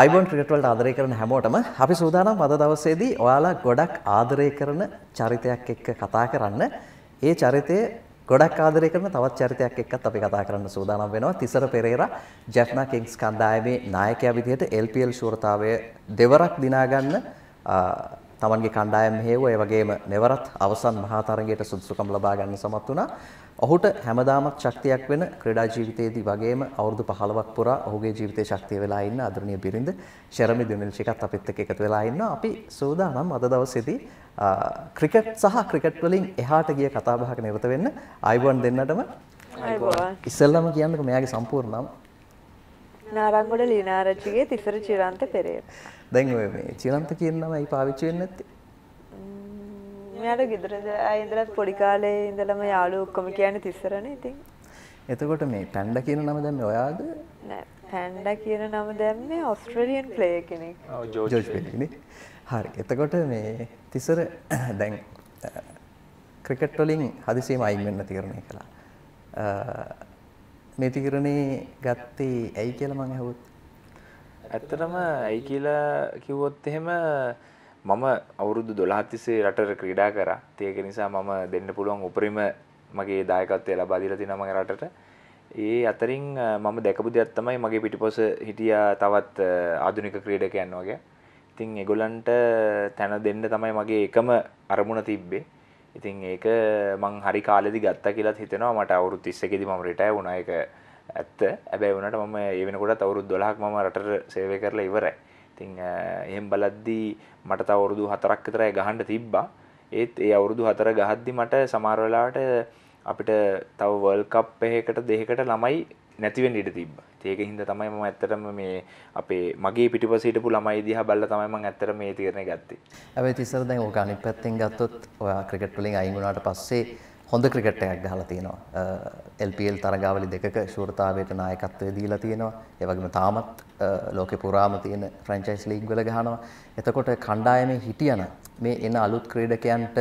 අයිබොන් ක්‍රිකට්වලට ආදරය කරන හැමෝටම අපි සූදානම් අද දවසේදී ඔයාලා ගොඩක් ආදරය කරන චරිතයක් එක්ක කතා කරන්න. ඒ චරිතය ගොඩක් ආදරය කරන තවත් චරිතයක් එක්කත් අපි කතා කරන්න සූදානම් වෙනවා. තිසර පෙරේරා ජැෆ්නා කිංස් කණ්ඩායමේ නායකයා විදිහට LPL ශූරතාවය දෙවරක් දිනා ගන්න තමන්ගේ කණ්ඩායම් හේව ඒ වගේම නෙවරත් අවසන් මහා තරගයට සුදුසුකම් ලබා ගන්න සමත් වුණා. ඔහුට හැමදාමත් ශක්තියක් වෙන ක්‍රීඩා ජීවිතයේදී වගේම අවුරුදු 15ක් පුරා ඔහුගේ ජීවිතේ ශක්තිය වෙලා ඉන්න ආදරණීය බිරිඳ ෂෙරමි දුනිල්ෂ් එකත් අපිත් එක්ක එකතු වෙලා ඉන්නවා. අපි සූදානම් අද දවසේදී ක්‍රිකට් සහ ක්‍රිකට් වලින් එහාට ගිය කතා බහක නිරත වෙන්න ආයිබෝන් දෙන්නටම ආයිබෝන් ඉස්සෙල්ලාම කියන්නකෝ මෙයාගේ සම්පූර්ණ නම නාරංගොඩ ලීනාරච්චිගේ තිසර චිරන්ත පෙරේරා. දැන් ඔය මේ චිරන්ත කියන නමයි පාවිච්චි වෙන්නේ නැත්තේ. මෙයාට ගෙදරද ඉඳලත් පොඩි කාලේ ඉඳලම යාළු ඔක්කොම කියන්නේ තිස්සරනේ ඉතින්. එතකොට මේ පැන්ඩ කියන නම දැම්මේ ඔයාද? නෑ පැන්ඩ කියන නම දැම්මේ ඔස්ට්‍රේලියන් ප්ලේයර් කෙනෙක්. ඔව් ජෝර්ජ් පෙලිනේ. හරි. එතකොට මේ තිසර දැන් ක්‍රිකට් වලින් හදිසියෙම අයින් වෙන්න තීරණය කළා. මේ තීරණේ ගත්තේ ඇයි කියලා මම අහුවොත්. ඇත්තටම ඇයි කියලා කිව්වොත් එහෙම මම අවුරුදු 12 තිස්සේ රටට ක්‍රීඩා කරා. ඒක නිසා මම දෙන්න පුළුවන් උපරිම මගේ දායකත්වය ලබා දීලා තියෙනවා මගේ රටට. ඒ අතරින් මම දැකපු දෙයක් තමයි මගේ පිටිපොස හිටියා තවත් ආධුනික ක්‍රීඩකයන් වගේ. ඉතින් ඒගොල්ලන්ට තැන දෙන්න තමයි මගේ එකම අරමුණ තිබ්බේ. ඉතින් ඒක මං හරි කාලෙදි ගත්තා කියලාත් හිතෙනවා. මට අවුරුදු 31 මම රිටයර් වුණා. ඒක ඇත්ත. හැබැයි වුණාට මම ඒ වෙනකොටත් අවුරුදු 12ක් මම රටට සේවය කරලා ඉවරයි. ඉතින් එහෙම බලද්දී මට තව අවුරුදු 4ක් විතරයි ගහන්න තිබ්බා. ඒත් ඒ අවුරුදු 4 ගහද්දි මට සමහර වෙලාවට අපිට තව වර්ල්ඩ් කප් එකකට දෙකකට ළමයි නැති වෙන්න ඉඩ තිබ්බා. ඉතින් ඒක හින්දා තමයි මම ඇත්තටම මේ අපේ මගේ පිටිපස්සේ හිටපු ළමයි දිහා බලලා තමයි මම ඇත්තටම මේ තීරණය ගත්තේ. හැබැයි තිස්සර දැන් ඕක අනිත් පැත්තෙන් ගත්තොත් ඔයා ක්‍රිකට් වලින් අයින් වුණාට පස්සේ හොඳ ක්‍රිකට්ටයක් ගහලා තියෙනවා. LPL තරගාවලි දෙකක ශූරතාවයට නායකත්වය දීලා තියෙනවා. ඒ වගේම තාමත් ලෝකේ පුරාම තියෙන ෆ්‍රැන්චයිස් ලීග් වල ගහනවා. එතකොට කණ්ඩායමේ හිටියන මේ එන අලුත් ක්‍රීඩකයන්ට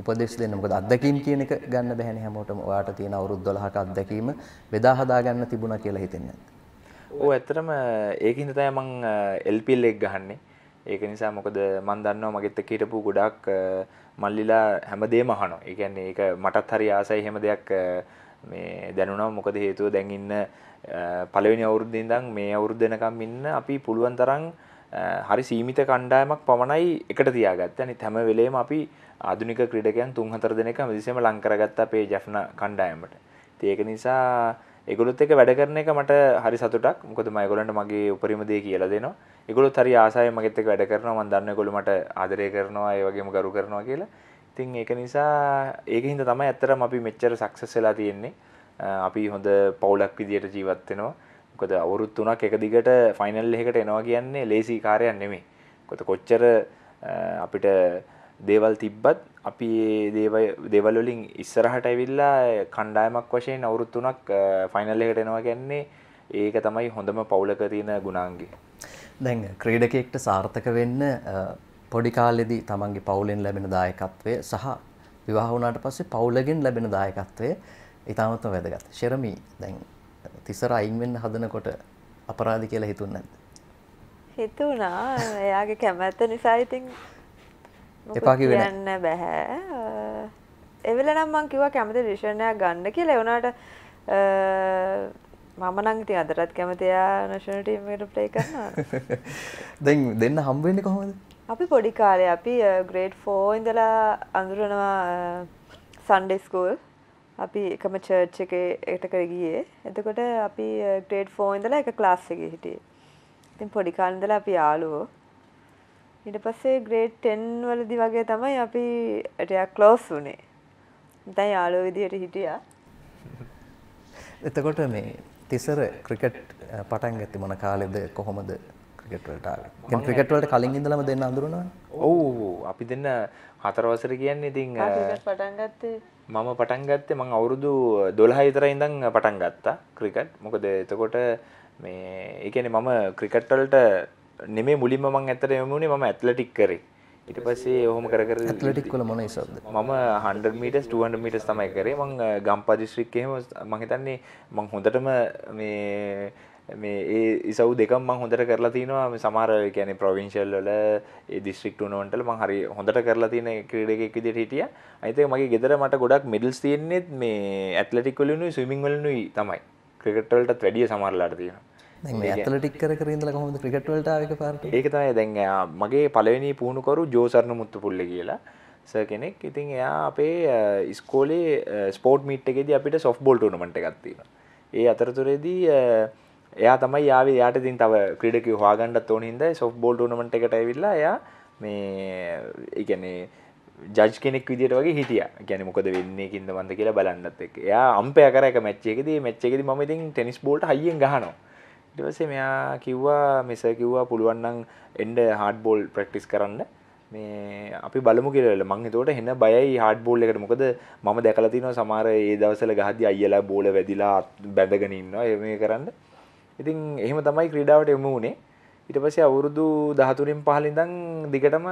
උපදෙස් දෙන්න. මොකද අත්දැකීම් කියන එක ගන්න බැහැනේ හැමෝටම. ඔයාට තියෙන අවුරුදු 12ක අත්දැකීම බෙදා හදා ගන්න තිබුණා කියලා හිතෙන්නේ නැද්ද? ඔව් ඇත්තටම ඒකින්ද තමයි මම LPL එක ගහන්නේ. ඒක නිසා මොකද මන් දන්නවා මගෙත් එක්ක හිටපු ගොඩක් මල්ලිලා හැමදේම අහනවා. ඒ කියන්නේ ඒක මටත් හරි ආසයි එහෙම දෙයක් මේ දැනුණා. මොකද හේතුව දැන් ඉන්න පළවෙනි අවුරුද්දේ ඉඳන් මේ අවුරුද්ද වෙනකම් ඉන්න අපි පුළුවන් තරම් හරි සීමිත කණ්ඩායමක් පමණයි එකට තියාගත්තේ. අනිත් හැම වෙලේම අපි ආධුනික ක්‍රීඩකයන් 3-4 දෙනෙක් හැමදෙස්සෙම ලං කරගත්ත අපේ ජැෆ්න කණ්ඩායමට. ඉතින් ඒක නිසා ඒගොල්ලොත් එක්ක වැඩ කරන එක මට හරි සතුටක්. මොකද මම ඒගොල්ලන්ට මගේ උපරිම දේ කියලා දෙනවා. එකගොල තරි ආසාය මගතක වැඩ කරනවා මන්දන්න ගොලුමට ආදරය කරනවා ඒ වගේම ගරු කරනවා කියලා ඉතින් ඒක නිසා ඒක හින්ද තමයි ඇත්තරම අපි මෙච්චර සක්සස් වෙලා තියෙන්නේ අපි හොඳ පවුලක් විදියට ජීවත් වෙනවා මොකද අවුරුත් තුනක් එක දිගට ෆයිනල් එකට එනවා කියන්නේ ලේසි කාර්යයක් නෙමෙයි. මොකද කොච්චර අපිට දේවල් තිබ්බත් අපි මේ දේවල් වලින් ඉස්සරහට ඇවිල්ලා කණ්ඩායමක් වශයෙන් අවුරුත් තුනක් ෆයිනල් එකට එනවා කියන්නේ ඒක තමයි හොඳම පවුලක තියෙන ගුණාංගය. දැන් ක්‍රීඩකයෙක්ට සාර්ථක වෙන්න පොඩි කාලෙදී තමන්ගේ පවුලෙන් ලැබෙන දායකත්වය සහ විවාහ වුණාට පස්සේ පවුලගෙන් ලැබෙන දායකත්වය ඉතාමත්ම වැදගත්. ශරමී දැන් තිසර අයින් වෙන්න හදනකොට අපරාධ කියලා හිතුන්නේ නැද්ද? හිතුණා. එයාගේ කැමැත්ත නිසා ඉතින් එපා කිව්වේ නෑ. බෑ. එවෙල නම් මං කිව්වා කැමති ඩිසිෂන් එකක් ගන්න කියලා. ඒ වුණාට මම නංගට අදරත් කැමතියා නශනටීමට ප්ලේ කරන්න දැන් දෙන්න හම්බෙන්න කොහොමද අපි පොඩි කාලේ අපි ග්‍රේඩ් ෆෝ ඉඳලා අඳුරනවා සන්ඩෙස්කූල් අපි එකම චර්ච් එක එකට කරගියේ එතකොට අපි ග්‍රේඩ් ෆෝ ඉඳලා එක ක්ලාස් එක හිටියේ ඉතින් පොඩි කාලේ ඉඳලා අපි යාළුවෝ ඊට පස්සේ ග්‍රේඩ් 10 වලදී වගේ තමයි අපි ටිකක් ක්ලෝස් වුනේ දැන් යාළුවෝ විදියට හිටියා එතකොට මේ තිසර ක්‍රිකට් පටන් ගත්ත මොන කාලෙද කොහොමද ක්‍රිකට්වලට ගෙන් ක්‍රිකට්වලට කලින් ඉඳලම දෙන්න අඳුරුණා ඔව් අපි දෙන්න හතරවසර කියන්නේ ඉතින් පටන්ගත්තේ මම පටන් ගත්තේ මං අවුරුදු 12 විතර ඉඳන් පටන් ගත්තා ක්‍රිකට් මොකද එතකොට මේ ඒ කියන්නේ මම ක්‍රිකට් වලට නෙමෙයි මුලින්ම මං ඇත්තට යමුනේ මම ඇත්ලටික් කරේ ඉට පසේ ඔහොම කර ඇලටික් කල මන ඉසද මම හන්ඩ මීටස් ටුවන්ඩ මීටස් තමයි කරේ මං ගම්පදිශ්‍රික්කයම මහිතන්නේ මං හොඳටම මේ මේ ඒ ඉසව් දෙකම් මං හොඳට කරලා තිනවා සමාර කියන ප්‍රවිංශල් වල දිස්ත්‍රික් ටුනෝන්ටල මං හරි හොඳට කරලා තියෙන ක්‍රීඩක එක විදිහට හිටියා. අනිත් මගේ ගෙදර මට ගොඩක් මෙඩල්ස් තියෙන්නේත් මේ ඇත්ලටික් වලිනුයි ස්විමින් වලිනුයි තමයි. ක්‍රිකට් වලටත් වැඩිය සමහරලාට තියෙනවා. ඇතලටික් කර ඉදල හොද ක්‍රිකට්වලට ආක පාට ඒකතයි දැන් මගේ පලවෙනි පුහුණුකරු ජෝසරණ මුත්තු පුල්ල කියලා ස කෙනෙක් ඉතින් එයා අපේ ඉස්කෝලේ ස්පෝට් මිට් එකෙද අපිට සොෆ් බොල්ට නමට ගත්තිීම ඒ අතරතුරේදී එයා තමයි යාව යාට තින් තව ක්‍රඩක හවාගන්නඩ තෝනින්ද සොෆ් බෝල් නමට එකට ඇවිල්ලා එයා මේ ඉගැනේ ජජ් කෙනෙක් විදිට වගේ හිටිය ගැන මොකද වෙන්නේ කින්ද බඳ කියලා බලන්නත් එක් එයා අම්පය කර එක මැච්චේකද මච්චේකද ම ඉතින් ටෙනිස් බෝල්ට හයිියෙන් ගහනවා ඊට පස්සේ මෙයා කිව්වා මිස කිව්වා පුළුවන් නම් එන්න හાર્ඩ් බෝල් ප්‍රැක්ටිස් කරන්න මේ අපි බලමු කියලා මං හිතුවට හෙන බයයි හાર્ඩ් බෝල් එකට මොකද මම දැකලා තිනවා සමහර ඒ දවස්වල ගහද්දි අයියලා බෝල වැදිලා බැඳගෙන ඉන්නවා එහෙම කරන්න. ඉතින් එහෙම තමයි ක්‍රීඩාවට යමු උනේ. ඊට පස්සේ අවුරුදු 13න් 15 ඉඳන් දිගටම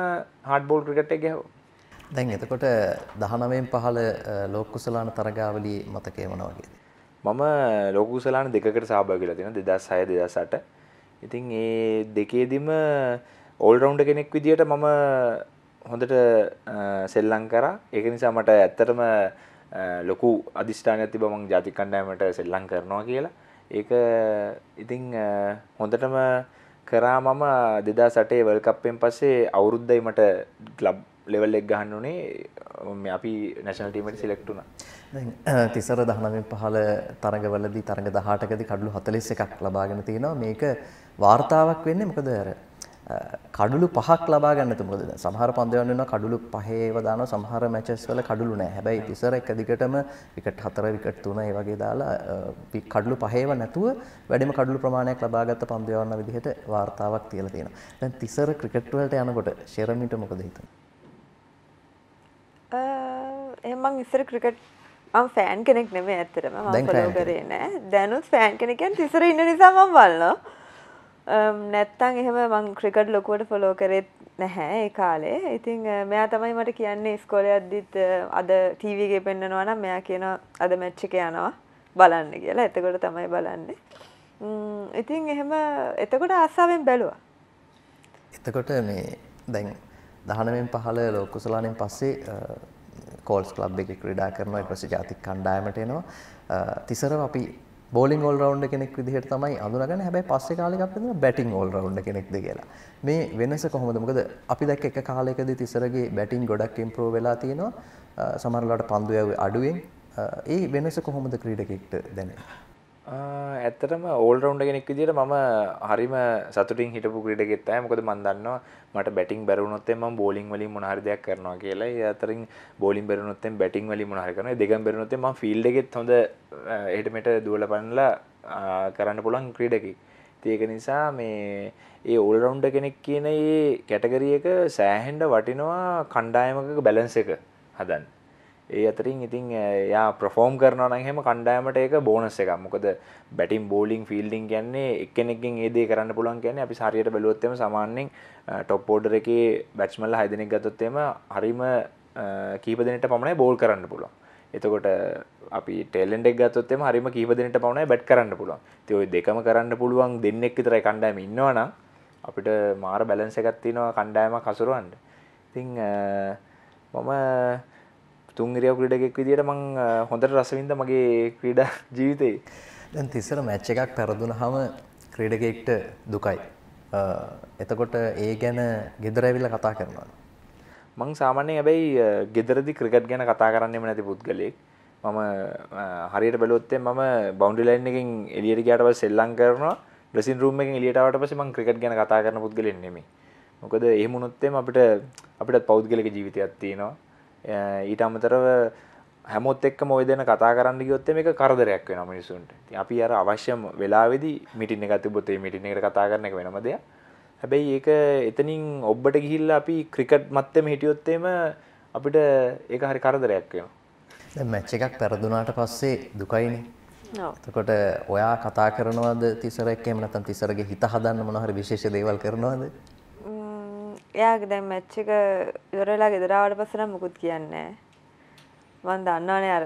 හાર્ඩ් බෝල් ක්‍රිකට් එක ගැහුවා. දැන් එතකොට 19න් 15 ලෝක කුසලාන තරගාවලිය මතකේ වුණා වගේද? මම ලොකුසලාන දෙකට සහභාගිලා තියෙනවා 2006 2008. ඉතින් ඒ දෙකේදීම ඕල් රවුන්ඩර් කෙනෙක් විදියට මම හොඳට සෙල්ලම් කරා. ඒක නිසා මට ඇත්තටම ලොකු අදිෂ්ඨානයක් තිබ්බා මම ජාතික කණ්ඩායමට සෙල්ලම් කරනවා කියලා. ඒක ඉතින් හොඳටම කරා මම 2008 World Cup එකෙන් පස්සේ අවුරුද්දයි මට ක්ලබ් ලෙවල් එක ගහන්න උනේ. අපි නැෂනල් ටීම් එකට සිලෙක්ට් වුණා. දැන් තිසර 19 15 තරඟවලදී තරඟ 18කදී කඩලු 41ක් ලබාගෙන තිනවා මේක වார்த்தාවක් වෙන්නේ මොකද අර කඩලු පහක් ලබා ගන්න තු මොකද සමහර පන්දම් වෙනවා කඩලු පහේව දානවා සමහර මැචස් වල කඩලු නැහැ හැබැයි තිසර එක දිගටම විකට් 4 විකට් 3 ඒ වගේ දාලා කඩලු පහේව නැතුව වැඩිම කඩලු ප්‍රමාණයක් ලබාගත් පන්දම් යන විදිහට වார்த்தාවක් තියලා තියෙනවා දැන් තිසර ක්‍රිකට් වලට යනකොට ෂෙරමිට මොකද හිතන්නේ එහෙනම් මම ඉස්සර ක්‍රිකට් ම ෆෑන් කෙනෙක් නෙමේ ඇතරම කරේ නෑ දැනුත් ෆෑන් කෙනෙකෙන් තිසර ඉන්න නිසාමම් වල්ලෝ නැත්තං එහෙම මං ක්‍රිකට් ලොකුවට ෆොලෝ කරෙත් නැහැ ඒ කාලේ ඉතිං මෙයා තමයි මට කියන්නේ ස්කෝල අද්දිත් අද ටීවගේ පෙන්න්නනවා නම් මෙයා කියන අද මැච්චික යනවා බලන්න කියලා එතකොට තමයි බලන්නේ ඉතිං එහෙම එතකොට ආසාාවෙන් බැලවා එතකොට මේ දැන් දහනමෙන් පහල ලෝකුසලානෙන් පස්සේ කෝල්ස් ලබ් එක ක්‍රඩා කරනවා පස ජාතික කණ්ඩායමට එනවා තිසරව අපි බෝලින් ෝල් රවන්් කෙනෙක් විදිහට තමයි අඳුරගෙන හැබැයි පස්සේ කාලෙක අපි බැටින් ෝල් රවන්් කෙනෙක්ද කියලා මේ වෙනස කොහොමද මොකද අපි දැක් එක කාලෙකදී තිසරගේ බැටින් ගොඩක් ඉම්ප්‍රෝ වෙලා තියෙනවා සමරලාට පන්දුයව අඩුවෙන් ඒ වෙනස කොහොමද ක්‍රීඩකෙක්ට දැන ඇත්තටම ඕල්රවුන්ඩ කෙනෙක් විදිට මම හරිම සතුටින් හිටපු ක්‍රට ගෙත්තෑ මොකද මන්දන්නවා මට බැටින් බැරුණොත්තේ ම බෝලිං වලින් මොහරිදයක් කරනවා කියලා අතරින් බෝලින් බැරුණොත්තෙන් බැටින් වලි මොහරකන දෙක බැරුණොත්තේ ම ෆිල්ඩගෙත් හොඳ එටමට දුවල පන්නලා කරන්න පුළන් ක්‍රීඩකි තියක නිසා මේ ඒ ඕල්රවුන්ඩ කෙනෙක් කියන ඒ කැටගරියක සෑහෙන්ඩ වටිනවා කණ්ඩායමක බැලන්ස එක හදන්න ඒ අතරින් ඉතින් යා ප්‍රෆෝම් කරනවන හෙම කණ්ඩායමට ඒක බෝනස් එක මොකද බැටිම් බෝලිින් ෆිල්ඩිං කියන්නේ එකනෙකින් ඒදේ කරන්න පුළන් කියන්නේ අපි හරියට බැලුවොත්තම සමාන්‍යෙන් ටොප්පෝඩර එක බැච්මල් හයිදනෙක් ගතොත්තේම හරිම කීපදනට පමණයි බෝල් කරන්න පුළුවන් එතකොට අපි ටෙල්ෙන්ඩෙක් ගත්තොත්තෙම හරිම කීපදනට පමණයි බැට් කරන්න පුළුවන් තියඔයි දෙකම කරන්න පුළුවන් දෙන්නෙක් විතරයි කණ්ඩායම ඉන්නවන අපිට මාර බැලන්ස එකත්තිනවා කණ්ඩායම කසුරුවන්ට ඉතිං මම තුන්ගරියව ක්‍රඩගෙක් විදිට මං හොඳට රසවින්ද මගේ ක්‍රීඩා ජීවිතයේ දැන් තිස්සර මැච්ච එකක් පැරදුන හම ක්‍රීඩගෙක්ට දුකයි එතකොට ඒ ගැන ගෙදරැවිල්ල කතා කරනවා මං සාමාන්‍යයෙන් හැබැයි ගෙදරදි ක්‍රිකට් ගැන කතා කරන්නෙම නැති පුද්ගලෙක් මම හරියට බැලුවොත් මම බවුන්ඩරි ලයින් එකෙන් එළියට ගියාට පස්සේ සෙල්ලම් කරනවා ඩ්‍රෙසින් රූම් එකෙන් එළියට ආවට පස්සේ මම ක්‍රිකට් ගැන කතා කරන පුද්ගලෙක් නෙමෙයි මොකද එහෙම වුණොත් අපිට අපිටත් පෞද්ගලික ජීවිතයක් තියෙනවා ඊට අමතරව හැමොත් එක්ක මොය දෙන කතා කරන්න ගොත්තේ මේ කරදරයක් වෙන මිනිසුන්ට අපි අර අවශ්‍යම වෙලාවෙදි මිටින එක තිබොතේ මිටින එකට කතා කරන එක වෙනම දෙයක් හැබැයි ඒක එතනින් ඔබ්බට ගිහිල්ලා අපි ක්‍රිකට් මත්තම හිටියොත්තේම අපිට ඒක හරි කරදරයක් වෙන මැච්ච එකක් පැරදුනාට පස්සේ දුකයිනේ තකොට ඔයා කතා කරනවද තිසරක් එම නැතන් තිසරගේ හිත හදන්න මොනහරි විශේෂ දේවල් කරනවාද එයාගේ දැන් මැච් එක ඉවරලා ගෙදරාවට පස්සෙ නම් මුකුත් කියන්නේ මම දන්නවනේ අර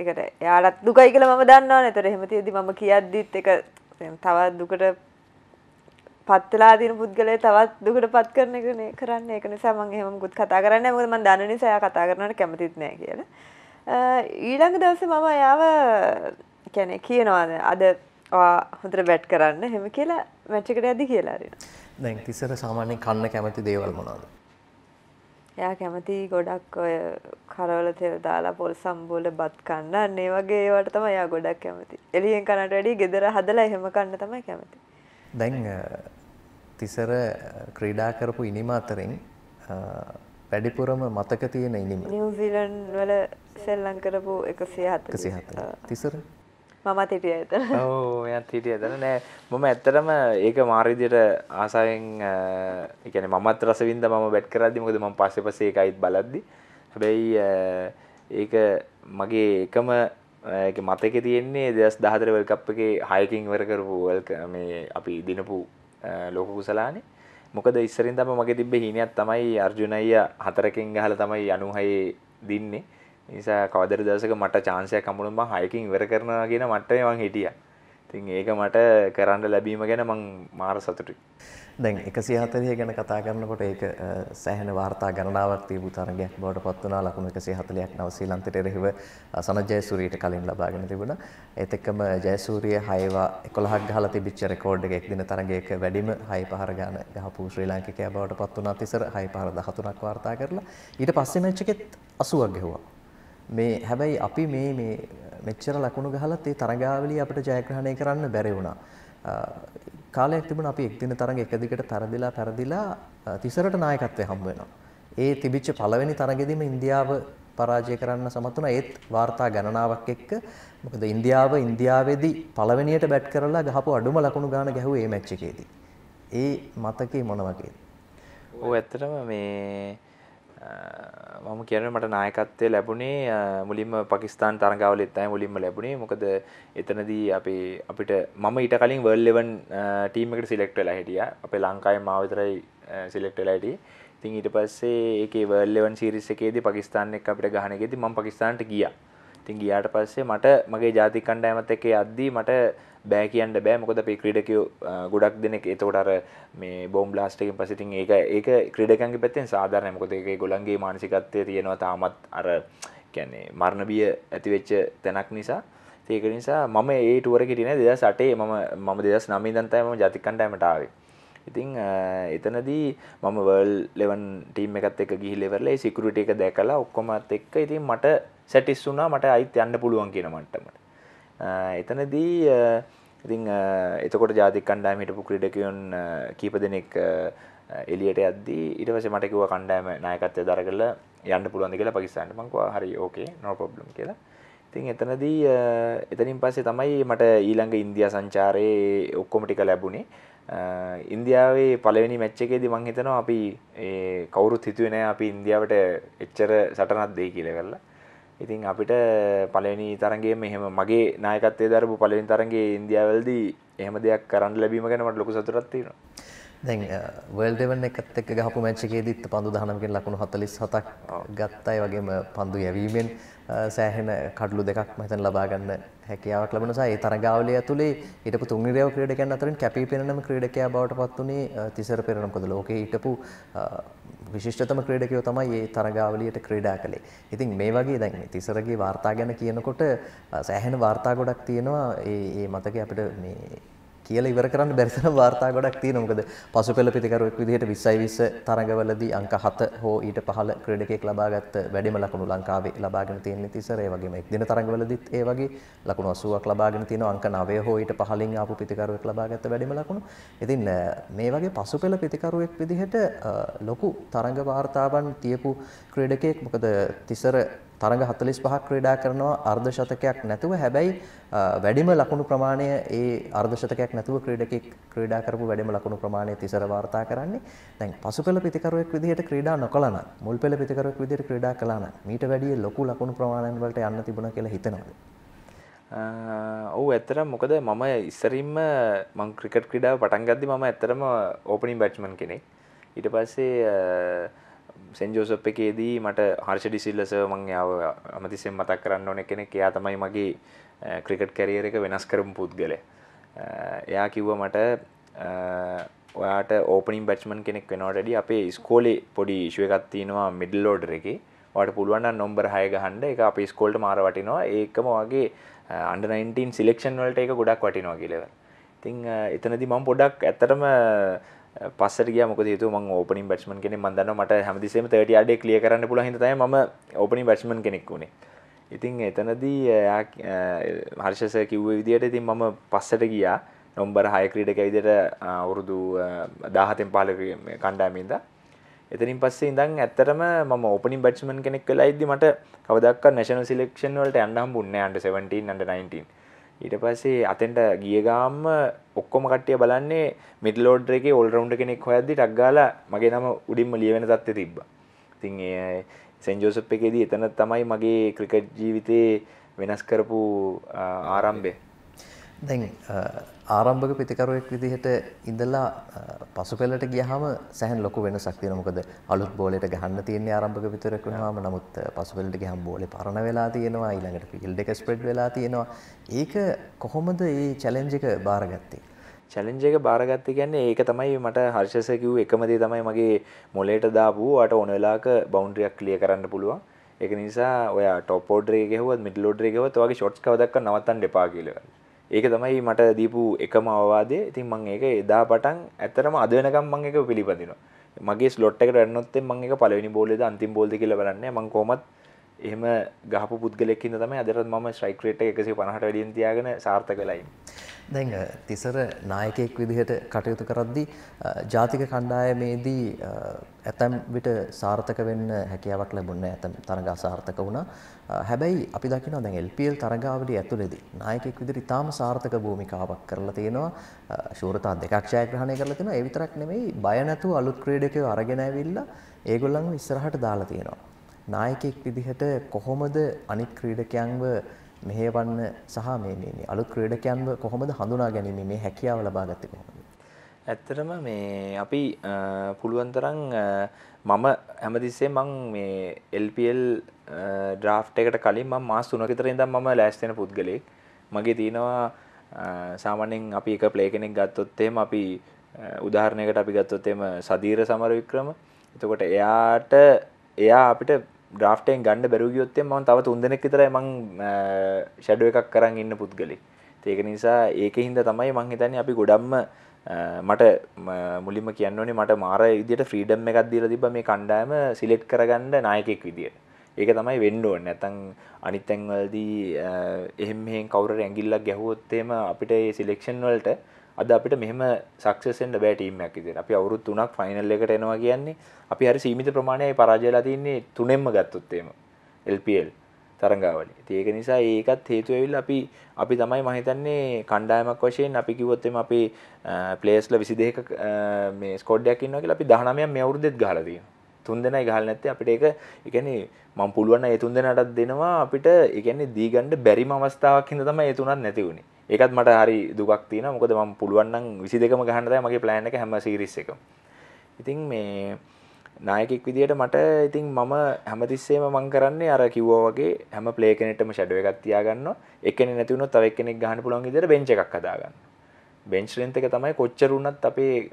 ඒකට එයාලත් දුකයි කියලා මම දන්නවනේ. ඒතර එහෙම තියදී මම කියද්දිත් ඒක තවත් දුකට පත් වෙලා තියෙන පුද්ගලයා තවත් දුකට පත් කරන එකනේ කරන්නේ. ඒක නිසා මම එහෙම මුකුත් කතා කරන්නේ නැහැ. මොකද මම දන්න නිසා එයා කතා කරනවට කැමතිත් නැහැ කියලා. ඊළඟ දවසේ මම එයාව කියන්නේ කියනවාද අද හොඳට බැට් කරන්න එහෙම කියලා මැච් එකට යද්දි කියලා හරිනවා. දැන් තිසර සාමාන්‍යයෙන් කන්න කැමති දේවල් මොනවාද? එයා කැමති ගොඩක් ඔය කරවල තෙල් දාලා පොල් සම්බෝල බත් කන්න ඒ වගේ ඒවට තමයි එයා ගොඩක් කැමති. එළියෙන් කනට වැඩිය ගෙදර හදලා එහෙම කන්න තමයි කැමති. දැන් තිසර ක්‍රීඩා කරපු ඉනිම අතරින් වැඩිපුරම මතක තියෙන ඉනිම නිව්සීලන්ඩ් වල සෙල්ලම් කරපු 107 107 තිසර මමත් හිටිය ඇත ඔයත් හිටිය දන නෑ මම ඇත්තටම ඒක මාරිදියට ආසායෙන් එකන මත් රසවින්ද ම බැට් කරදි මොකද ම පස පසේ එකයිත් බලද්දි හැබැයි ඒක මගේ එකම මතක තියෙන්නේ දෙස් දහතර වල්කප් එක හයකින් වරකරපු වල්ක මේ අපි දිනපු ලොකු කුසලානේ මොකද ඉස්සරින් තම මගේ තිබ්බ හිනයක් තමයි අර්ජුනයිය හතරකින් ගහල තමයි අනුහයේ දින්නේ නිසා කවදර දවසක මට චාන්සයක් හම්බුනොත් මම හයකින් ඉවර කරනවා කියන මට්ටමේ මං හිටියා. ඉතින් ඒක මට කරන්න ලැබීම ගැන මං මාර සතුටුයි. දැන් 140 ගැන කතා කරනකොට ඒක සෑහෙන වාර්තා ගණනාවක් තිබු තරගයක් බවට පත් වුණා ලකුණු 140ක් නව ශ්‍රී ලංකිත එරෙහිව සනත් ජයසූරියට කලින් ලබාගෙන තිබුණා. ඒත් එක්කම ජයසූරිය 6 11ක් ගහලා තිබිච්ච රෙකෝඩ් එක එක් දින තරගයක වැඩිම 6 පහර ගාන ගහපු ශ්‍රී ලාංකිකයා බවට පත් වුණා තිසර 6 පහර 13ක් වාර්තා කරලා ඊට පස්සේ මැච් එකෙත් 80ක් ගෙවුවා. මේ හැබැයි අපි මේ මේ මෙච්චර ලකුණු ගහලත් ඒ තරගාවලිය අපිට ජයග්‍රහණය කරන්න බැරි වුණා. කාලයක් තිබුණා අපි එක් දින තරඟ එක දිගට පෙරදිලා පෙරදිලා තිසරට නායකත්වය හම්බ වෙනවා. ඒ තිබිච්ච පළවෙනි තරගෙදිම ඉන්දියාව පරාජය කරන්න සමත් වුණා. ඒත් වාර්තා ගණනාවක් එක්ක මොකද ඉන්දියාව ඉන්දියාවේදී පළවෙනියට බැට් කරලා ගහපු අඩුම ලකුණු ගාන ගැහුවේ මේ මැච් එකේදී. ඒ මතකේ මොන වගේද? ඔව් ඇත්තටම මේ මම කියන මට නායකත්වය ලැබුණේ මුලින්ම පකිස්ාන් තරගාවලෙත් අයි මුලින්ම ලැබුණේ මොකද එතනදී අපේ අපිට මම ඊට කලින් වර්ල්ලෙවන් ටීමකට සිලෙක්ටල හිටිය අපේ ලංකායි මාවිතරයි සිලෙක්ටලයිට තින් ඊට පස්සේ ඒක වර්ල්ලෙවන් සිරිස් එකේද පකිස්ාන එක අපිට ගහනගෙති ම පකිස්ාන්ට ගිය තින් ගියාට පස්සේ මට මගේ ජාති කණ්ඩෑමත එකේ අද්දී මට බෑ කියන්න බෑ මොකද අපේ ක්‍රීඩකයෝ ගොඩක් දෙනෙක් එතකොට අර මේ බෝම් බ්ලාස්ට් එකෙන් පස්සේ ඉතින් ඒක ඒක ක්‍රීඩකයන්ගේ පැත්තෙන් සාධාරණයි මොකද ඒක ඒගොල්ලන්ගේ මානසිකත්වයේ තියෙනවා තාමත් අර කියන්නේ මරණ බිය ඇති වෙච්ච තැනක් නිසා ඒක නිසා මම ඒ ටුවර එක හිටියේ 2008 මම මම 2009 ඉඳන් තමයි මම ජාතික කණ්ඩායමට ආවේ ඉතිං එතනදී මම වල් ලෙවන් ටීම් එකත් එක ගිහිලෙවරලේ සිකරට එක දැකලා ඔක්කොමත් එක්ක ඉතින් මට සැටිස් වුනා මට අයිත් යන්න පුළුවන් කියන මටමට එතනදී ඉතින් එතකොට ජාතික කණ්ඩායම හිටපු ක්‍රීඩකයන් කීප දෙනෙක් එලියට යද්දී ඊට පස්සේ මට කිව්වා කණ්ඩායම නායකත්වය දරගල යන්න පුළුවන්ද කියලා පකිස්තානට මං කිව්වා හරි ඕකේ no problem කියලා. ඉතින් එතනදී එතනින් පස්සේ තමයි මට ඊළඟ ඉන්දියා සංචාරයේ ඔක්කොම ටික ලැබුණේ. ඉන්දියාවේ පලවෙනි මැච්චකේද මං හිතනවා අපි කවුරුත් හිතුවේ නෑ අපි ඉන්දියාවට එච්චර සටනක් දෙයි කියලා කරලා ඉතින් අපිට පලනි තරන්ගේ මෙහම මගේ නායකත්තේ දරපු පලින් තරන්ගේ ඉන්දියාවල්දී එහම දෙයක් කරන්න ලැබීම ගැනට ලොකු සතුරත්තිෙන දැන් වල්ඩෙවන් එකත් එක් ගහපු මැච්චකේදත් පන්දු දහනමකින් ලකුණු හතලිස් හතක් ගත්තයි වගේම පන්දු යැවීමෙන් සෑහෙන කඩලු දෙකක් මෙතන ලබා ගන්න හැකියාවක් ලැබෙන නිසා ඒ තරගාවලිය ඇතුලේ හිටපු තුන්විරයව ක්‍රීඩකයන් අතරින් කැපී පෙනෙනම ක්‍රීඩකයා බවට පත් වුණේ තිසර පෙරණම් කොද ලෝකේ හිටපු විශිෂ්ටතම ක්‍රීඩකයෝ තමයි මේ තරගාවලියට ක්‍රීඩා කළේ. ඉතින් මේ වගේ දැන් මේ තිසරගේ වාර්තා ගැන කියනකොට සෑහෙන වාර්තා ගොඩක් තියෙනවා. ඒ ඒ මතකේ අපිට මේ කියලා ඉවර කරන්න බැරි තරම් වාර්තා ගොඩක් තියෙනවා. මොකද පසුපෙළ පිතිකරුවෙක් විදිහට 20යි 20 තරඟවලදී අංක 7 හෝ ඊට පහළ ක්‍රීඩකයෙක් ලබාගත් වැඩිම ලකුණු ලංකාවේ ලබාගෙන තියෙන තිසර ඒ වගේම එක් දින තරඟවලදීත් ඒ වගේ ලකුණු 80ක් ලබාගෙන තියෙනවා. අංක 9 හෝ ඊට පහළින් ආපු පිතිකරුවෙක් ලබාගත් වැඩිම ලකුණු. ඉතින් මේ වගේ පසුපෙළ පිතිකරුවෙක් විදිහට ලොකු තරඟ වාර්තාවන් තියපු ක්‍රීඩකයෙක් මොකද තිසර තරඟ 45ක් ක්‍රීඩා කරනවා අර්ධශතකයක් නැතුව හැබැයි වැඩිම ලකුණු ප්‍රමාණය ඒ අර්ධශතකයක් නැතුව ක්‍රීඩකෙක් ක්‍රීඩා කරපු වැඩිම ලකුණු ප්‍රමාණය තිසර වාර්තා කරන්නේ දැන් පසුපෙළ පිතිකරුවෙක් විදිහට ක්‍රීඩා නොකළා නම් මුල්පෙළ පිතිකරුවෙක් විදිහට ක්‍රීඩා කළා නම් මීට වැඩිය ලොකු ලකුණු ප්‍රමාණයන් වලට යන්න තිබුණා කියලා හිතනවාද ඔව් ඇත්තටම මොකද මම ඉස්සරින්ම මං ක්‍රිකට් ක්‍රීඩාව පටන් ගද්දි මම ඇත්තටම ඕපනින් බැට්ස්මන් කෙනෙක් ඊට පස්සේ සෙන්ජෝසප් එකේදී මට හර්ෂ ඩිසිල්ලස මං යාව අමතිසෙන් මතක් කරන්න ඕන කෙනෙක් එයා තමයි මගේ ක්‍රිකට් කැරියර එක වෙනස් කරමු පුද්ගලය එයා කිව්ව මට ඔයාට ඕපනින් බැච්මන් කෙනෙක් වෙනවටඩ අපේ ස්කෝලේ පොඩි ශුව එකත්තිනවා මිඩල් ෝඩර එක ට පුළුවන් නොම්බර හය ගහන්ඩ එක අප ස්කෝල්ට මාර වටිනවා ඒකම වගේ අන්ඩ19 සිලෙක්ෂන් වලට එක ගොඩක් වටිනවා කියලව ඉතිං එතනදි මං පොඩක් ඇතරම පස්සට ගියා මොකද හේතුව මම ඕපනින් බැට්ස්මන් කෙනෙක් මම දන්නවා මට හැමතිස්සෙම 30 yard එක ක්ලියර් කරන්න පුළුවන් හින්දා තමයි මම ඕපනින් බැට්ස්මන් කෙනෙක් වුනේ. ඉතින් එතනදී හර්ෂස කිව්වේ විදිහට ඉතින් මම පස්සට ගියා නොම්බර් 6 ක්‍රීඩක විදිහට අවුරුදු 17න් 15 කණ්ඩායමින්ද. එතනින් පස්සේ ඉඳන් ඇත්තටම මම ඕපනින් බැට්ස්මන් කෙනෙක් වෙලා ඉද්දි මට කවදාවත් නැෂනල් සිලෙක්ෂන් වලට යන්න හම්බුන්නේ නැහැ under 17 under 19. ඊට පස්සේ අතෙන්ට ගිය ගාම්ම ඔක්කොම කට්ටිය බලන්නේ මිඩල් ඕඩර් එකේ ඕල් රවුන්ඩර් කෙනෙක් හොයද්දි ටක් ගාලා මගේ නම උඩින්ම ලියවෙන තත්ත්වෙ තිබ්බා. ඉතින් ඒ සෙන් ජෝසප් එකේදී එතන තමයි මගේ ක්‍රිකට් ජීවිතේ වෙනස් කරපු ආරම්භය. දැන් ආරම්භක පිතිකරුවෙක් විදිහට ඉඳලා පසුපෙළට ගියහම සැහන් ලොකු වෙනසක් තියෙනවා. මොකද අලුත් බෝලයට ගහන්න තියෙන්නේ ආරම්භක පිතිකරුවෙක් වුණාම නමුත් පසුපෙළට ගියහම බෝලේ පරණ වෙලා තියෙනවා. ඊළඟට ෆීල්ඩ් එක ස්ප්‍රෙඩ් වෙලා තියෙනවා. ඒක කොහොමද මේ චැලෙන්ජ් එක බාරගත්තේ? චලෙන්ජ එක බාරගත්ත කියන්නේ ඒක තමයි මට හර්ෂස කිව් එකමදේ තමයි මගේ මොලේට දාපු අට ඕන වෙලාක බෞන්ඩ්‍රියක් ලිය කරන්න පුළුවන් ඒක නිසා ඔයා ටොපෝඩ්‍රේ ගෙහුවත් මිඩ්ලෝඩ්‍රේ ගෙහුවත් ඔයාගේ ෂොට්ස් කවදක්වත් නවත්තන්න එපා කියලා ඒක තමයි මට දීපු එකම අවවාදය ඉතින් මං ඒක එදා පටන් ඇත්තරම අද වෙනකම් මං ඒක පිළිපදිනවා මගේ ස්ලොට් එකට වැන්නොත් මං ඒක පළවෙනි බෝලේද අන්තිම බෝලේද කියලා බලන්නේ මං කොහොමත් එහම ගහපු පුද්ගලෙක්කින්න තමයි අදරත් මම ශ්‍රයික්‍රේට එකසි පනහට වැඩින් තියාගෙන සාර්ථ කලයි. දැන් තිසර නායකෙක් විදිහට කටයුතු කරද්දි ජාතික කණ්ඩායමේදී ඇතැම් විට සාර්ථක වෙන්න හැකියාවක් ලැබුණ ඇතම් තරගා සාර්ථක වුණ හැබැයි අපි දකින දැන් එල්පල් තරගාවට ඇතුළෙදි නායකෙක් විදිරි තාම සාර්ථක භූමිකාවක් කරලා තියෙනවා ශූරතා දෙකක්ෂයග්‍රහණය කරලා තියෙන එවිතරක් නෙමෙයි බයනැතු අලුත් ක්‍රේඩකව අරගෙනැවිල්ල ඒගොල්ලන් ඉස්සරහට දාලා තියෙනවා. නායකයෙක් විදිහට කොහොමද අනිත් ක්‍රීඩකයන්ව මෙහෙවන්න සහ මේ අලුත් ක්‍රීඩකයන්ව කොහොමද හඳුනා ගැනීම මේ හැකියාව ලබා ගත්තේ කොහොමද? ඇත්තටම මේ අපි පුළුවන් තරම් මම හැමතිස්සේ මං මේ LPL draft එකට කලින් මම මාස 3ක විතර ඉඳන් මම ලෑස්ති වෙන පුද්ගලෙක්. මගේ තියෙනවා සාමාන්‍යයෙන් අපි එක ප්ලේ කෙනෙක් ගත්තොත් එහෙම අපි උදාහරණයකට අපි ගත්තොත් එහෙම සදීර සමරවික්‍රම. එතකොට එයාට එයා අපිට ්‍රාෆ්ටයෙන් ගන්න බැරුගියොත්තේ ම තව තුන්දනෙක් විතරයි මං ෂැඩුව එකක් කරන්න ඉන්න පුද්ගලෙ ඒක නිසා ඒක හින්ද තමයි මං හිතන්නේ අපි ගොඩම්ම මට මුලිම කියන්නේ මට මාර විදිට ෆ්‍රීඩම් එකක් දීලා තිබ්බ මේ කණ්ඩායම සිලෙක්ට් කරගන්න නායකයෙක් විදියට. ඒක තමයි වෙන්න ඕනේ. නැත්නම් අනිත් තැන්වලදී එහෙම මෙහෙන් කවුරුරි ඇඟිල්ලක් ගැහුවොත් එහෙම අපිට මේ සිලෙක්ෂන් වලට අද අපිට මෙහෙම සක්සස් වෙන්න බෑ ටීම් එකක් විදියට. අපි අවුරුදු 3ක් ෆයිනල් එකට එනවා කියන්නේ අපි හරි සීමිත ප්‍රමාණයයි පරාජයලා තින්නේ තුනෙන්ම ගත්තොත් එහෙම LPL තරඟාවලිය. ඉතින් ඒක නිසා ඒකත් හේතු වෙවිලා අපි අපි තමයි මම හිතන්නේ කණ්ඩායමක් වශයෙන් අපි කිව්වොත් එimhe අපි ප්ලේයර්ස්ලා 22ක මේ ස්කෝඩ් එකක් ඉන්නවා කියලා අපි 19ක් මේ අවුරුද්දෙත් ගහලා තියෙනවා. තුන් දෙනයි ගහල නැත්තේ අපිට ඒක එකන්නේ මං පුළුවන්න ඒ තුන් දෙනටත් දෙනවා අපිට එකන්නේ දීගණ්ඩ බැරිම අවස්ථාවක් හිද තම ඒ තුනත් නැතිවුණේ ඒකත් මට හරි දුකක් තියෙන මොකද මම පුළුවන් නම් 22ම ගහන්න තමයි මගේ plan එක හැම series එකම. ඉතින් මේ නායකෙක් විදියට මට ඉතින් මම හැමතිස්සෙම මම කරන්නේ අර කිව්වා වගේ හැම play කෙනෙක්ටම shadow එකක් තියාගන්නවා. එක්කෙනෙක් නැති වුණොත් තව එක්කෙනෙක් ගහන්න පුළුවන් විදියට bench එකක් හදාගන්නවා. බෙන්ච් ලෙන්ත් එක තමයි කොච්චර වුණත් අපේ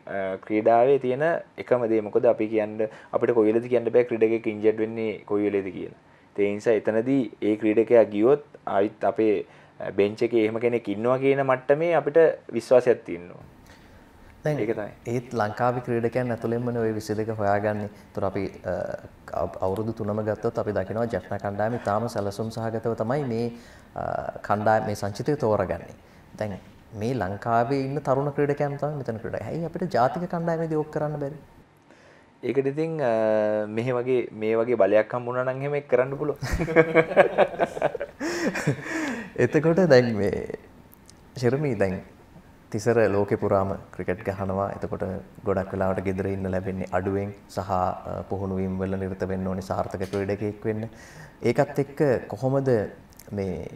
ක්‍රීඩාවේ තියෙන එකම දේ මොකද අපි කියන්න අපිට කොයි වෙලේද කියන්න බෑ ක්‍රීඩකෙ ඉන්ජර්ඩ් වෙන්නේ කොයි වෙලේද කියලා. ඒ නිසා එතනදී ඒ ක්‍රීඩකයා ගියොත් ආයිත් අපේ බෙන්ච එක එහෙම කෙනෙක් ඉන්නවා කියන මට්ටමේ අපිට විශ්වාසයක් තියෙනවා. දැන් ඒක තමයි. ඒත් ලංකාවේ ක්‍රීඩකයන් ඇතුළෙන්ම ওই 22 හොයාගන්නේ. ඒතර අපි අවුරුදු 3ම ගත්තොත් අපි දකිනවා ජැප්නා කණ්ඩායම ඉතාම සැලසුම් සහගතව තමයි මේ කණ්ඩායම මේ සංචිතය තෝරගන්නේ. දැන් මේ ලංකාවේ ඉන්න තරුණ ක්‍රීඩකයන් තමයි මෙතන ක්‍රීඩකයන්. ඇයි අපිට ජාතික කණ්ඩායමේදී ඕක කරන්න බැරි? ඒකට ඉතින් මෙහෙ වගේ මේ වගේ බලයක් හම්බුණා නම් එහෙම කරන්න පුළුවන්. එතකොට දැන් මේ ශර්මී දැන් තිසර ලෝකෙ පුරාම ක්‍රිකට් ගහනවා. එතකොට ගොඩක් වෙලාවට ගෙදර ඉන්න ලැබෙන්නේ අඩුවෙන් සහ පුහුණු වීම වල නිරත වෙන්න ඕනේ සාර්ථක ක්‍රීඩකයෙක් වෙන්න. ඒකත් එක්ක කොහොමද මේ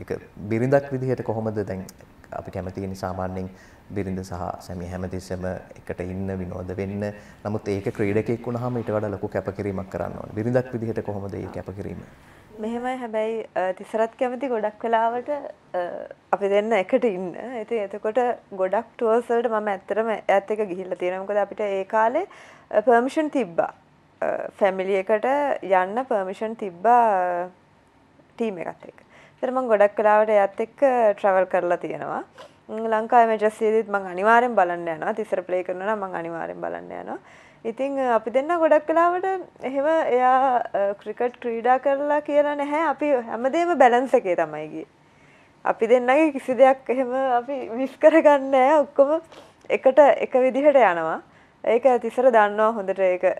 ඒක බිරිඳක් විදිහට කොහොමද දැන් අපි කැමති වෙන සාමාන්‍යයෙන් බිරිඳ සහ සැමිය හැමතිස්සෙම එකට ඉන්න විනෝද වෙන්න. නමුත් ඒක ක්‍රීඩකයෙක් වුණාම ඊට වඩා ලොකු කැපකිරීමක් කරන්න ඕනේ. බිරිඳක් විදිහට කොහොමද මේ කැපකිරීම? මෙහෙමයි හැබැයි තිසරත් කැමති ගොඩක් වෙලාවට අපි දෙන්න එකට ඉන්න. ඉතින් එතකොට ගොඩක් ටුවර්ස් වලට මම ඇත්තටම එයාත් එක්ක ගිහිල්ලා තියෙනවා. මොකද අපිට ඒ කාලේ පර්මිෂන් තිබ්බා. ෆැමිලි එකට යන්න පර්මිෂන් තිබ්බා ටීම් එකත් එක්ක. ඒතර මම ගොඩක් වෙලාවට එයාත් එක්ක ට්‍රැවල් කරලා තියෙනවා. ලංකාව මජස්සේදත් මං අනිවාරෙන් බලන්න යනවා තිසර ප්ලේ කරන මං අනිවාරෙන් බලන්න යනවා ඉතිං අපි දෙන්න ගොඩක් කලාවට එහෙම එයා ක්‍රිකට් ක්‍රීඩා කරලා කියලා නැහැ අපි හැමදේම බැලන්ස එකේ තමයිගේ අපි දෙන්නගේ කිසි දෙයක් එහෙම අපි මිස් කරගන්න ඔක්කොම එකට එක විදිහට යනවා ඒක තිසර දන්නවා හොඳට ඒක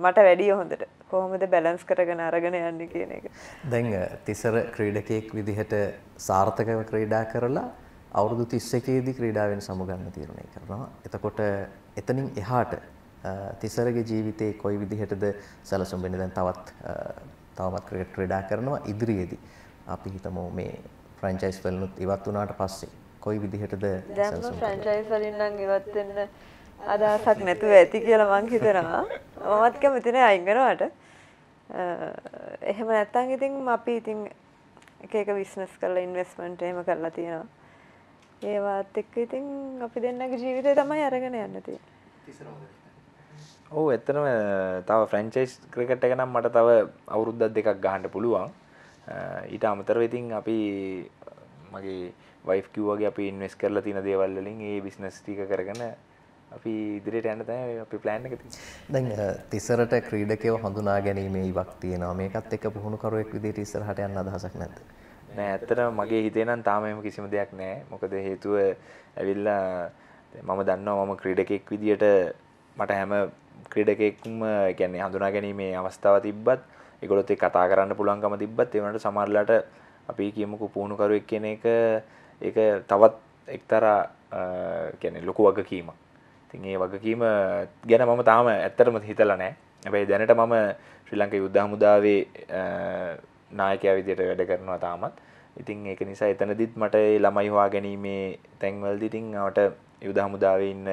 මට වැඩිය හොඳට කොහොමද බැලන්ස් කරගෙන අරගෙන යන්න කියන එක. දැන් තිසර ක්‍රීඩකයෙක් විදිහට සාර්ථකව ක්‍රීඩා කරලා අවුරුදු 31 දී ක්‍රීඩාවෙන් සමුගන්න තීරණය කරනවා. එතකොට එතනින් එහාට තිසරගේ ජීවිතේ කොයි විදිහටද සැලසුම් වෙන්නේ දැන් තවත් තවමත් ක්‍රිකට් ක්‍රීඩා කරනවා ඉදිරියේදී. අපි හිතමු මේ ෆ්‍රැන්චයිස් වලිනුත් ඉවත් වුණාට පස්සේ කොයි විදිහටද දැන් ෆ්‍රැන්චයිස් වලින් නම් ඉවත් වෙන්න අදහසක් නැතුව ඇති කියලා මං හිතනවා. මමත් කැමති නෑ අයින් කරනවට. එහෙම නැත්තම් ඉතින් අපි ඉතින් එක එක බිස්නස් කරලා ඉන්වෙස්ට්මන්ට් එහෙම කරලා තියෙනවා. ඒවාත් එක්ක ඉතින් අපි දෙන්නගේ ජීවිතය තමයි අරගෙන යන්න තියෙන්නේ. ඔව් ඇත්තටම තව ෆ්‍රැන්චයිස් ක්‍රිකට් එක නම් මට තව අවුරුද්දක් දෙකක් ගහන්න පුළුවන්. ඊට අමතරව ඉතින් අපි මගේ වයිෆ් කිව්වාගේ අපි ඉන්වෙස්ට් කරලා තියෙන දේවල් වලින් ඒ බිස්නස් ටික කරගෙන අපි ඉදිරියට යන්න තමයි අපි ප්ලෑන් එක තියෙන්නේ. දැන් තිසරට ක්‍රීඩකයව හඳුනා ගැනීමේ ඉවක් තියෙනවා. මේකත් එක්ක පුහුණුකරුවෙක් විදිහට ඉස්සරහට යන්න අදහසක් නැද්ද? නෑ ඇත්තටම මගේ හිතේ නම් තාම එහෙම කිසිම දෙයක් නෑ මොකද හේතුව ඇවිල්ලා මම දන්නවා මම ක්‍රීඩකෙක් විදියට මට හැම ක්‍රීඩකෙක්ම කියන්නේ හඳුනා ගැනීමේ අවස්ථාව තිබ්බත් ඒගොල්ලොත් ඒ කතා කරන්න පුළුවන්කම තිබ්බත් ඒ වුණාට සමහරලාට අපි කියමුකෝ පුහුණුකරුවෙක් කියන එක ඒක තවත් එක්තරා කියන්නේ ලොකු වගකීමක්. ඉතින් ඒ වගකීම ගැන මම තාම ඇත්තටම හිතලා නැහැ. හැබැයි දැනට මම ශ්‍රී ලංකා යුද්ධ හමුදාවේ නායකයා විදියට වැඩ කරනවා තාමත්. ඉතින් ඒක නිසා එතනදිත් මට ඒ ළමයි හොයා ගැනීමේ තැන්වලදී ඉතින් මට යුද හමුදාවේ ඉන්න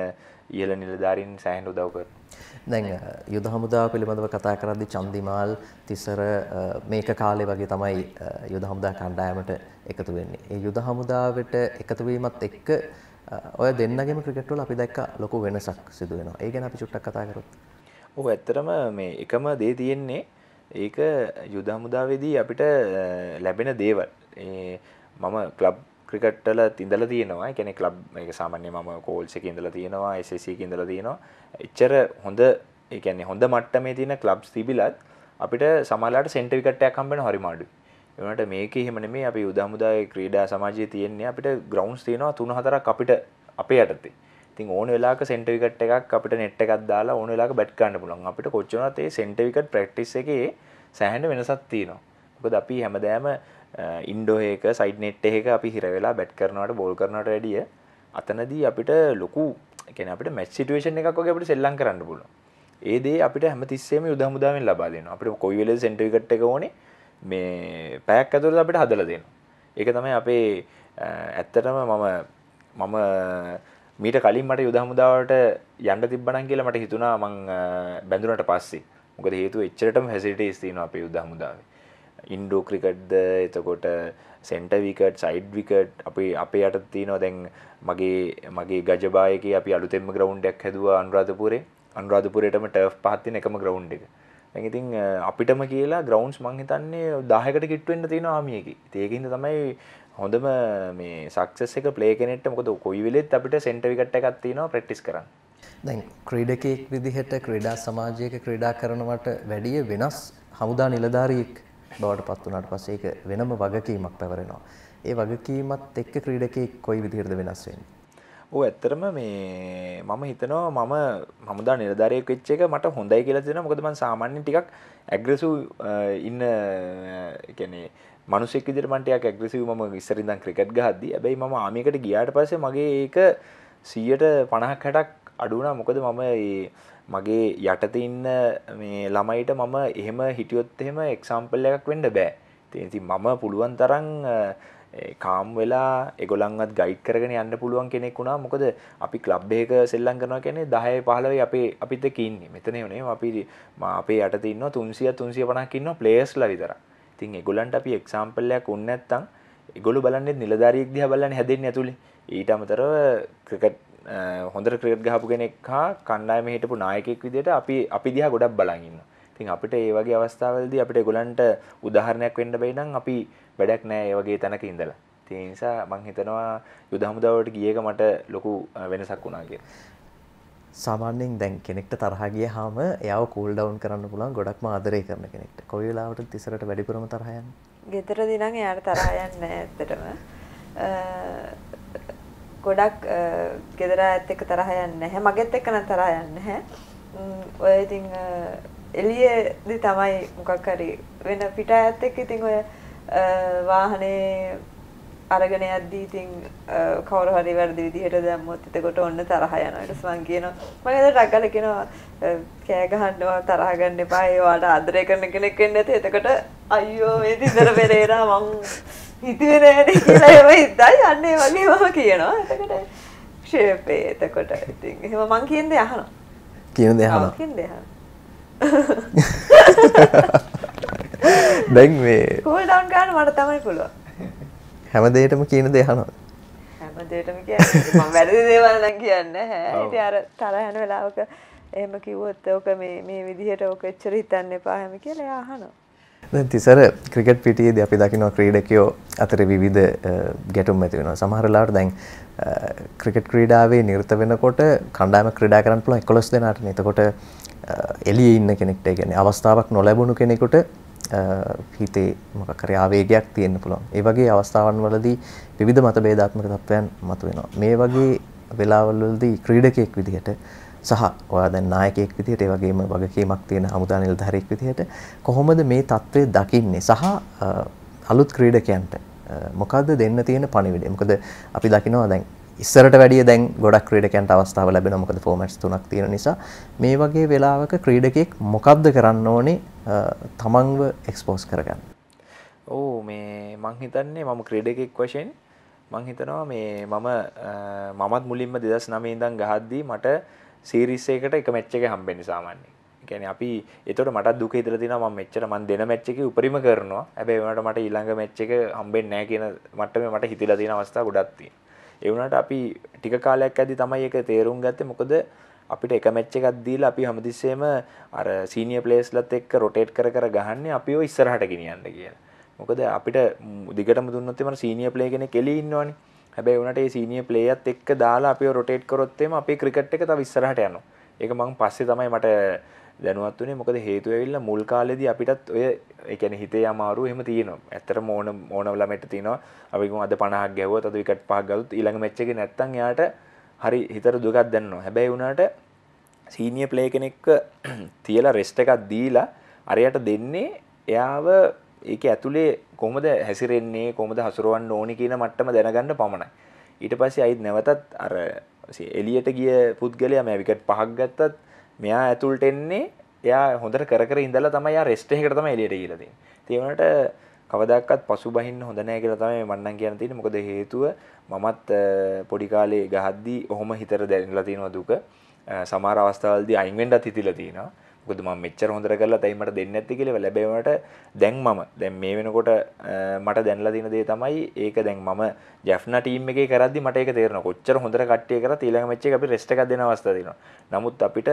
ඉහළ නිලධාරීන් සෑහෙන උදව් කරනවා. දැන් යුද හමුදාව පිළිබඳව කතා කරද්දී චන්දිමාල් තිසර මේක කාලේ වගේ තමයි යුද හමුදා කණ්ඩායමට එකතු වෙන්නේ. ඒ යුද හමුදාවට එකතු වීමත් එක්ක ඔය දෙන්නගේම ක්‍රිකට් වල අපි දැක්ක ලොකු වෙනසක් සිදු වෙනවා. ඒ ගැන අපි චුට්ටක් කතා කරොත්. ඔව් ඇත්තටම මේ එකම දේ තියෙන්නේ ඒක යුදහමුදාවේදී අපිට ලැබෙන දේවල් මම කලබ් ක්‍රිකට්ටල තිදල තියෙනවා කෙනෙ ලබ් එක සාමන්‍ය ම කෝල්ස ඉඳල තියෙනවා එසසි ඉඳල තියෙනවා එච්චර හොඳ එකන්නේ හොඳ මට්ට මේ තියෙන කලබ් තිබිලත් අපිට සමලාට සෙන්ටවිකට්ටයක් කම්බෙන හරිමාඩු එනට මේක හෙමන මේ අපි යුදමුදාය ක්‍රීඩා සමාජය තියෙන්නේ අපිට ග්‍රවන්ස් තියෙනවා තුන හතරක් අපිට අපේ යටතේ ඉතින් ඕන වෙලාවක සෙන්ටර් විකට් එකක් අපිට net එකක් දාලා ඕන වෙලාවක බැට් කරන්න පුළුවන්. අපිට කොච්චරවත් ඒ සෙන්ටර් විකට් practice එකේ සෑහෙන වෙනසක් තියෙනවා. මොකද අපි හැමදාම ඉන්ඩෝ එක සයිඩ් net එකක අපි හිර වෙලා බැට් කරනවට බෝල් කරනවට වැඩිය අතනදී අපිට ලොකු කියන්නේ අපිට මැච් සිටුේෂන් එකක් වගේ අපිට සෙල්ලම් කරන්න පුළුවන්. ඒ දේ අපිට හැමතිස්සෙම යුද හමුදාවෙන් ලබා දෙනවා. අපිට කොයි වෙලේ සෙන්ටර් විකට් එක ඕනේ මේ පැයක් ඇතුළත අපිට හදලා දෙනවා. ඒක තමයි අපේ ඇත්තටම මම මම මීට කලින් මට යුද හමුදාවට යන්න තිබ්බනම් කියලා මට හිතුණා මං බැඳුනට පස්සේ. මොකද හේතුව එච්චරටම ෆැසිලිටිස් තියෙනවා අපේ යුද හමුදාවේ. ඉන්ඩෝ ක්‍රිකට්ද එතකොට සෙන්ටර් විකට් සයිඩ් විකට් අපි අපේ යට තියෙනවා දැන් මගේ මගේ ගජබායකේ අපි අලුතෙන්ම ග්‍රවුන්ඩ් එකක් හැදුවා අනුරාධපුරේ. අනුරාධපුරයටම ටර්ෆ් පහත් තියෙන එකම ග්‍රවුන්ඩ් එක. දැන් ඉතින් අපිටම කියලා ග්‍රවුන්ඩ්ස් මං හිතන්නේ 10කට කිට්ටු වෙන්න තියෙනවා ආමියේකේ. ඒකින්ද තමයි හොඳම මේ සක්සස් එක ප්ලේ කෙනෙට මොකද කොයි වෙලෙත් අපිට සෙන්ට විකට් එකක් තියෙනවා ප්‍රැක්ටිස් කරන්න. දැන් ක්‍රීඩකෙක් විදිහට ක්‍රීඩා සමාජයක ක්‍රීඩා කරනවට වැඩිය වෙනස් හමුදා නිලධාරියෙක් බවට පත් වුණාට පස්සේ ඒක වෙනම වගකීමක් පැවරෙනවා. ඒ වගකීමත් එක්ක ක්‍රීඩකෙක් කොයි විදිහටද වෙනස් වෙන්නේ? ඕ ඇත්තරම මේ මම හිතනවා මම මමුදා නිරධාරයෙක් වෙච්ච එක මට හොඳයි කියලා දෙනවා මොකද මම සාමාන්‍යයෙන් ටිකක් ඇග්‍රෙසිව් ඉන්න කියන්නේ මනුසෙක් විදිහට මන්ට එයා ඇග්‍රෙසිව් මම ඉස්සර ඉඳන් ක්‍රිකට් ගහද්දී හැබැයි මම ආමියකට ගියාට පස්සේ මගේ ඒක 100ට 50ක් 60ක් අඩු වුණා මොකද මම මගේ යටතේ ඉන්න මේ ළමයිට මම එහෙම හිටියොත් එහෙම එක්සැම්පල් එකක් වෙන්න බෑ. ඉතින් මම පුළුවන් තරම් කාම් වෙලා එගොලන්වත් ගයිඩ් කරගෙන යන්න පුළුවන් කෙනෙක් වුණා මොකද අපි ක්ලබ් එක සෙල්ලම් කරනවා කියන්නේ 10 15 අපේ අපිත් එක්ක ඉන්නේ මෙතන එනේ අපි අපේ යටතේ ඉන්නවා 300 350ක් ඉන්නවා ප්ලේයර්ස්ලා විතරයි තින් එගොලන්ට අපි එක්සාම්පල්ලයක් ඔන්න ඇත්තං එගොලු බලන්නේ නිලධාරියෙක් දිහා බලන්නේ හැදෙන්නේ ඇතුලේ ඊට අමතරව ක්‍රිකට් හොඳට ක්‍රිකට් ගහපු කෙනෙක් හා කණ්ඩායමේ හිටපු නායකයෙක් විදිහට අපි අපි දිහා ගොඩක් බලන් ඉන්නවා ඉතින් අපිට ඒ වගේ අවස්ථාවලදී අපිට ඒගොල්ලන්ට උදාහරණයක් වෙන්න බැයි නම් අපි වැඩක් නෑ ඒ වගේ තැනක ඉඳලා ඒ නිසා මං හිතනවා යුද හමුදාවට ගියේක මට ලොකු වෙනසක් වුණා කියලා සාමාන්‍යයෙන් දැන් කෙනෙක්ට තරහා ගියාම එයාව කූල් ඩවුන් කරන්න පුළුවන් ගොඩක්ම ආදරය කරන කෙනෙක්ට. කොයි වෙලාවට තිසරට වැඩිපුරම තරහ යන්නේ? ගෙදරදී නම් එයාට තරහ යන්නේ නැහැ ඇත්තටම. ගොඩක් ගෙදර ඇත් එක්ක තරහ යන්නේ නැහැ. මගෙත් එක්ක නම් තරහ යන්නේ නැහැ. ඔය ඉතින් එළියේදී තමයි මොකක් හරි වෙන පිට ඇත් එක්ක ඉතින් ඔය වාහනේ අරගෙන යද්දී ඉතින් කවුරු හරි වැරදි විදිහට දැම්මොත් එතකොට ඔන්න තරහ යනවා. ඊට පස්සේ මං කියනවා මම එතන රගල කියනවා කෑ ගහන්නවා තරහ ගන්න එපා. ඒ වාට ආදරය කරන කෙනෙක් වෙන්න ඇති. එතකොට අයියෝ මේ දිදර පෙරේරා මං හිතුවේ නෑනේ කියලා එහෙම හිතයි. අන්න ඒ වගේ මම කියනවා. එතකොට ෂේපේ එතකොට ඉතින් එහෙම මං කියන දේ අහනවා. කියන දේ අහනවා. කියන දේ අහනවා. දැන් මේ කෝල් ඩවුන් ගන්න මට තමයි පුළුවන්. හැම දෙයටම කියන දේ අහනවා. හැම දෙයටම කියන්නේ මම වැරදි දේවල් නම් කියන්නේ නැහැ. ඉතින් අර තරහන වෙලාවක එහෙම කිව්වොත් ඕක මේ මේ විදිහට ඕක එච්චර හිතන්න එපා හැම කියලා එයා අහනවා. දැන් තිසර ක්‍රිකට් පිටියේදී අපි දකිනවා ක්‍රීඩකයෝ අතර විවිධ ගැටුම් ඇති වෙනවා. සමහර වෙලාවට දැන් ක්‍රිකට් ක්‍රීඩාවේ නිරත වෙනකොට කණ්ඩායම ක්‍රීඩා කරන්න පුළුවන් 11 දෙනාටනේ. එතකොට එළියේ ඉන්න කෙනෙක්ට කියන්නේ අවස්ථාවක් නොලැබුණු කෙනෙකුට හිතේ මොකක් හරි ආවේගයක් තියෙන්න පුළුවන්. ඒ වගේ අවස්ථාවන් වලදී විවිධ මතභේදාත්මක තත්ත්වයන් මතුවෙනවා. මේ වගේ වෙලාවල් වලදී ක්‍රීඩකයෙක් විදිහට සහ ඔයා දැන් නායකයෙක් විදිහට ඒ වගේම වගකීමක් තියෙන හමුදා නිලධාරියෙක් විදිහට කොහොමද මේ தત્ත්වය දකින්නේ සහ අලුත් ක්‍රීඩකයන්ට මොකද්ද දෙන්න තියෙන පණිවිඩය? මොකද අපි දකිනවා දැන් ඉස්සරට වැඩිය දැන් ගොඩක් ක්‍රීඩකයන්ට අවස්ථාව ලැබෙනවා මොකද ෆෝමැට්ස් තුනක් තියෙන නිසා මේ වගේ වෙලාවක ක්‍රීඩකෙක් මොකද්ද කරන්න ඕනේ තමන්ව එක්ස්පෝස් කරගන්න. ඕ මේ මං හිතන්නේ මම ක්‍රීඩකෙක් වශයෙන් මං හිතනවා මේ මම මමත් මුලින්ම 2009 ඉඳන් ගහද්දී මට සීරීස් එකකට එක මැච් එක හම්බෙන්නේ සාමාන්‍යයෙන්. කියන්නේ අපි එතකොට මටත් දුක ඉදලා තිනවා මම මෙච්චර මම දෙන මැච් එකේ උපරිම කරනවා. හැබැයි මට මට ඊළඟ මැච් එක හම්බෙන්නේ නැහැ කියන මට්ටමේ මට හිතිලා තියෙන අවස්ථා ගොඩක් තියෙනවා. ඒවනට අපි ටික කාලයක් ඇදි තමයි එක තේරුම් ගත්ත මොකද අපිට එක මැච්ච එකක් දීලා අපි හැමතිස්සෙම අර සීනියර් ප්ලේයර්ස්ලත් එක්ක රොටේට් කර කර ගහන්නේ අපිව ඉස්සරහට ගෙනියන්න කියලා. මොකද අපිට දිගටම දුන්නොත් එමන සීනියර් ප්ලේයර් කෙනෙක් එළිය ඉන්නවනේ. හැබැයි උනට ඒ සීනියර් ප්ලේයර්ත් එක්ක දාලා අපිව රොටේට් කරොත් එම අපේ ක්‍රිකට් එක තව ඉස්සරහට යනවා. ඒක මම පස්සේ තමයි මට දැනුවත් වනේ මොකද හේතු ඇවිල්ලා මුල් කාලෙදී අපිටත් ඔය ඒ කියන්නේ හිතේ අමාරු එහෙම තියෙනවා. ඇත්තටම ඕන ඕන ළමයට තියෙනවා. අපි ගමු අද 50ක් ගැහුවොත් අද විකට් පහක් ගත්තොත් ඊළඟ මැච් එකේ නැත්තම් එයාට හරි හිතට දුකක් දැනෙනවා. හැබැයි උනාට සීනිය ප්ලේ කෙනෙක්ක තියලා රෙස්ට එකක් දීලා අරයට දෙන්නේ එයාව ඒක ඇතුළේ කොමද හැසිරෙන්නේ කොමද හසුරුවන්න ඕනි කියන මට්ටම දැනගන්න පමණයි. ඊට පස්සේ අයිත් නැවතත් අර එලියට ගිය පුද්ගලයා මේ විකට් පහක් ගත්තත් මෙයා ඇතුල්ට එන්නේ එයා හොඳට කර ඉඳලා තමයි යා රෙස්ට් එකකට තමයි එළියට ගිහලා තියෙන්නේ. ඒ වුණාට කවදාකවත් පසුබහින්න හොඳ නැහැ කියලා තමයි මන්නම් කියන්න තියෙන්නේ. මොකද හේතුව මමත් පොඩි කාලේ ගහද්දී ඔහොම හිතට දැනෙලා තියෙනවා දුක. සමහර අවස්ථාවලදී අයින් වෙන්නත් හිතිලා තියෙනවා. මොකද මම මෙච්චර හොඳට කරලා තැයි මට දෙන්නේ නැති කියලා ලැබෙවට දැන් මම දැන් මේ වෙනකොට මට දැනලා තියෙන දේ තමයි ඒක දැන් මම ජැෆ්නා ටීම් එකේ කරද්දි මට ඒක තේරෙනවා. කොච්චර හොඳට කට්ටිය කරත් ඊළඟ මැච් එක අපි රෙස්ට් එකක් දෙන අවස්ථාව තියෙනවා. නමුත් අපිට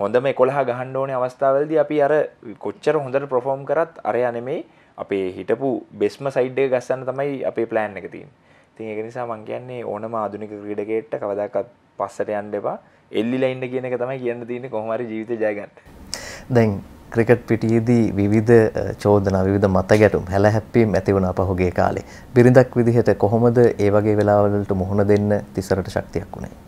හොඳම කොළහ ගහන්න ඕනේ අවස්ථාවලද අපි අර කොච්චර හොඳට ප්‍රෆෝම් කරත් අරයනෙමේ අපේ හිටපු බෙස්ම සයිඩ්ඩය ගස්සන්න තමයි අපේ ප්ලෑන් එකතින් තින් එක නිසා මං කියන්නේ ඕනම ආදුනික ක්‍රීඩකේට්ට කවදක්ත් පස්සට යන්න එපා එල්ලිලයින්න කියන එක තමයි කියන්න තියෙන කොහොමරි ජීවිත ජයගන්න දැන් ක්‍රිකට් පිටියේදී විවිධ චෝදනා විවිධ මත ගැටුම් හැල හැප්පීම් ඇති වුණා පහුගේ කාලේ බිරිඳක් විදිහට කොහොමද ඒ වගේ වෙලාවලට මුහුණ දෙන්න තිසරට ශක්තියක් වුණේ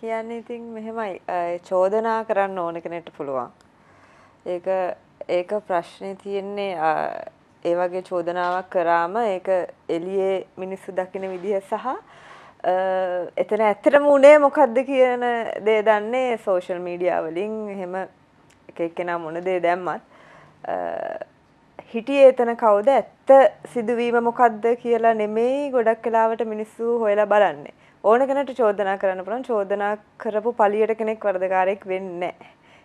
කියන්නේ ඉතින් මෙහෙමයි චෝදනා කරන්න ඕන කෙනෙක්ට පුළුවන්. ඒක ඒක ප්‍රශ්නේ තියෙන්නේ ඒ වගේ චෝදනාවක් කරාම ඒක එළියේ මිනිස්සු දකින විදිහ සහ එතන ඇත්තටම උනේ මොකද්ද කියන දේ දන්නේ සෝෂල් මීඩියා වලින් එහෙම එක එක්කෙනා මොන දේ දැම්මත් හිටියේ එතන කවුද ඇත්ත සිදුවීම මොකද්ද කියලා නෙමෙයි ගොඩක් වෙලාවට මිනිස්සු හොයලා බලන්නේ. ඕන කෙනට චෝදනා කරන්න පුළුවන් චෝදනා කරපු පලියට කෙනෙක් වරදකාරයෙක් වෙන්නේ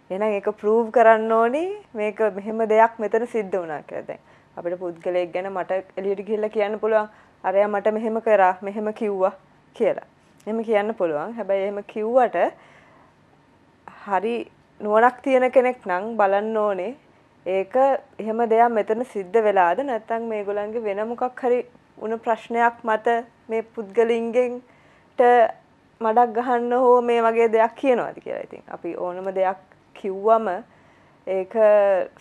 එහෙනම් ඒක ප්‍රූව් කරන්න ඕනි මේක මෙහෙම දෙයක් මෙතන සිද්ධ වුණා කියලා දැන් අපිට පුද්ගලයෙක් ගැන මට එළියට ගිහිල්ලා කියන්න පුළුවන් අරයා මට මෙහෙම කරා මෙහෙම කිව්වා කියලා එහෙම කියන්න පුළුවන් හැබැයි එහෙම කිව්වට හරි නුවණක් තියෙන කෙනෙක් නම් බලන්න ඕනේ ඒක එහෙම දෙයක් මෙතන සිද්ධ වෙලාද නැත්නම් මේගොල්ලන්ගේ වෙන මොකක් හරි උණු ප්‍රශ්නයක් මත මේ පුද්ගලින්ගෙන් මඩක් ගහන්න හෝ මේ වගේ දෙයක් කියනවාද කියලා ඉතින් අපි ඕනම දෙයක් කිව්වම ඒක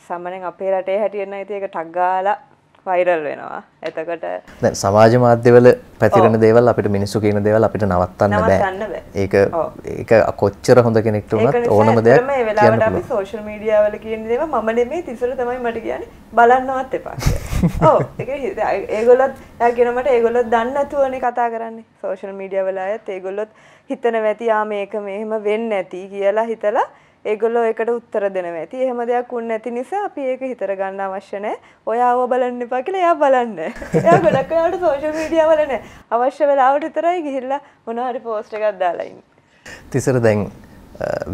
සමනෙන් අපේ රටේ හැටියන්න ඇති එක ටක්ගාලා වයිරල් වෙනවා එතකොට සමාජ මාධ්‍යවල පැතිරෙන දේවල් අපිට මිනිස්සු කියන දේවල් අපිට නවත්තන්න බෑ ඒක ඒක කොච්චර හොඳ කෙනෙක්ට වුණත් ඕනම දෙයක් මේ වෙලාවට අපි සෝෂල් මීඩියා වල කියන දේවල් මම නෙමෙයි තිසර තමයි මට කියන්නේ බලන්නවත් එපා කියලා. ඔව් ඒක ඒගොල්ලොත් යා කියන මට ඒගොල්ලොත් දන්නේ නැතුවනේ කතා කරන්නේ. සෝෂල් මීඩියා වල අයත් ඒගොල්ලොත් හිතන වැති ආ මේක මෙහෙම වෙන්නේ නැති කියලා හිතලා ඒගොල්ලෝ ඒකට උත්තර දෙනවා ඇති එහෙම දෙයක් උන් නැති නිසා අපි ඒක හිතර ගන්න අවශ්‍ය නැහැ. ඔයාව බලන්න එපා කියලා එයා බලන්න. එයා ගොඩක් වෙලාවට සෝෂල් මීඩියා වල නැහැ. අවශ්‍ය වෙලාවට විතරයි ගිහිල්ලා මොනවා හරි පෝස්ට් එකක් දාලා ඉන්නේ. තිසර දැන්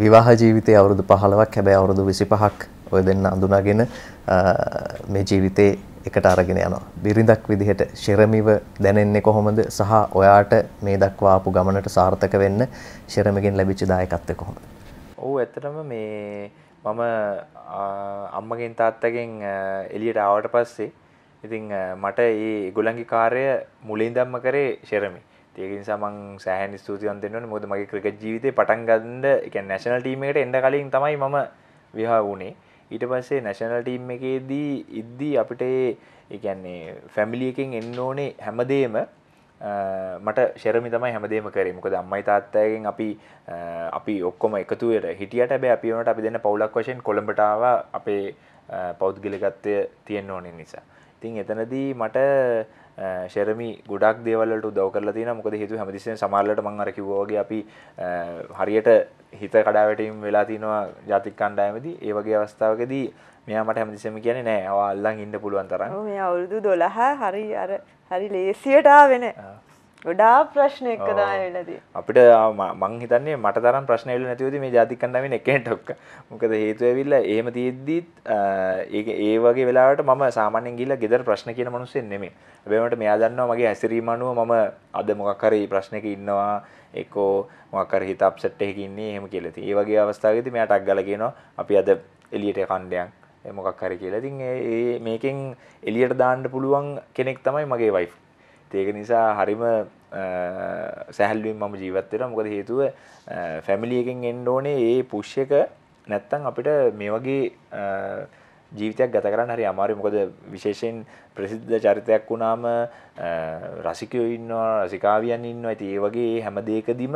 විවාහ ජීවිතයේ අවුරුදු 15ක් හැබැයි අවුරුදු 25ක් ඔය දෙන්න අඳුනාගෙන මේ ජීවිතේ එකට අරගෙන යනවා. බිරිඳක් විදිහට ශෙරමිව දැනෙන්නේ කොහොමද සහ ඔයාට මේ දක්වා ආපු ගමනට සාර්ථක වෙන්න ශෙරමගෙන් ලැබිච්ච දායකත්වය කොහොමද? ඔව් ඇත්තටම මේ මම අම්මගෙන් තාත්තගෙන් එළියට ආවට පස්සේ ඉතින් මට මේ ඒගොල්ලන්ගේ කාර්ය මුලින් දැම්ම කරේ ශෙරමි. ඒක නිසා මම සෑහෙන ස්තුතියක් දෙන්න ඕනේ. මොකද මගේ ක්‍රිකට් ජීවිතේ පටන් ගන්න, ඒ කියන්නේ නැෂනල් ටීම් එකට එන්න කලින් තමයි මම විවාහ වුණේ. ඊට පස්සේ නැෂනල් ටීම් එකේදී ඉද්දී අපිට ඒ කියන්නේ ෆැමිලි එකෙන් එන්න ඕනේ හැමදේම මට ශෙරමි තමයි හැමදේම කරේ මොකද අම්මයි තාත්තගෙන් අපි අපි ඔක්කොම එකතුවයට හිටියට බෑ අපි වනට අපි දෙන්න පවුලක් වශයෙන් කොළඹටාව අපේ පෞද්ගලිකත්වය තියෙන්න ඕනෙන් නිසා. ඉතින් එතනදී මට ශෙරමි ගොඩක් දේවල්ලට උදව් කරලා තියෙනවා මොකද හේතුව හැමතිස්සෙම සමහරවිට මම අර කිව්වා වගේ අපි හරියට හිත කඩාවැටීම් වෙලා තිනවා ජාතික කණ්ඩායමේදී ඒ වගේ අවස්ථාවකදී මෙයා මට හැමතිස්සෙම කියන්නේ නෑ ඔයා අල්ලන් ඉන්න පුළුවන් තරම්. ඔව් මෙයා අවුරුදු 12 හරි අර හරි ලේසියට ආවෙ නෑ. ගොඩා ප්‍රශ්න එක්ක තමයි වෙලා තියෙන්නේ. අපිට මං හිතන්නේ මට තරම් ප්‍රශ්න ඇවිල්ලා නැතිවද මේ ජාතික කණ්ඩායමෙන් එකෙන්ට ඔක්ක. මොකද හේතුව ඇවිල්ලා එහෙම තියෙද්දිත් ඒක ඒ වගේ වෙලාවට මම සාමාන්‍යයෙන් ගිහිල්ලා ගෙදර ප්‍රශ්න කියන මිනිස්සෙක් නෙමෙයි. හැබැයි මට මෙයා දන්නවා මගේ හැසිරීම අනුව මම අද මොකක් හරි ප්‍රශ්නයක ඉන්නවා එක්කෝ මොකක් හරි හිත අප්සෙට් එකකින් ඉන්නේ එහෙම කියලා තියෙනවා. ඒ වගේ අවස්ථාවකදී මෙයාට අක් ගාලා කියනවා අපි අද එළියට කණ්ඩයන් මොකක් හරි කියලා ඉතින් ඒ මේකෙන් එලියට දාන්න පුළුවන් කෙනෙක් තමයි මගේ වයිෆ්. ඒක නිසා හරිම සැහැල්ලුවෙන් මම ජීවත් වෙනවා. මොකද හේතුව ෆැමිලි එකෙන් එන්න ඕනේ ඒ පුෂ් එක නැත්තම් අපිට මේ වගේ ජීවිතයක් ගත කරන්න හරි අමාරුයි. මොකද විශේෂයෙන් ප්‍රසිද්ධ චරිතයක් වුණාම රසිකයෝ ඉන්නවා, රසිකාවියන් ඉන්නවා. ඉතින් ඒ වගේ හැම දෙයකදීම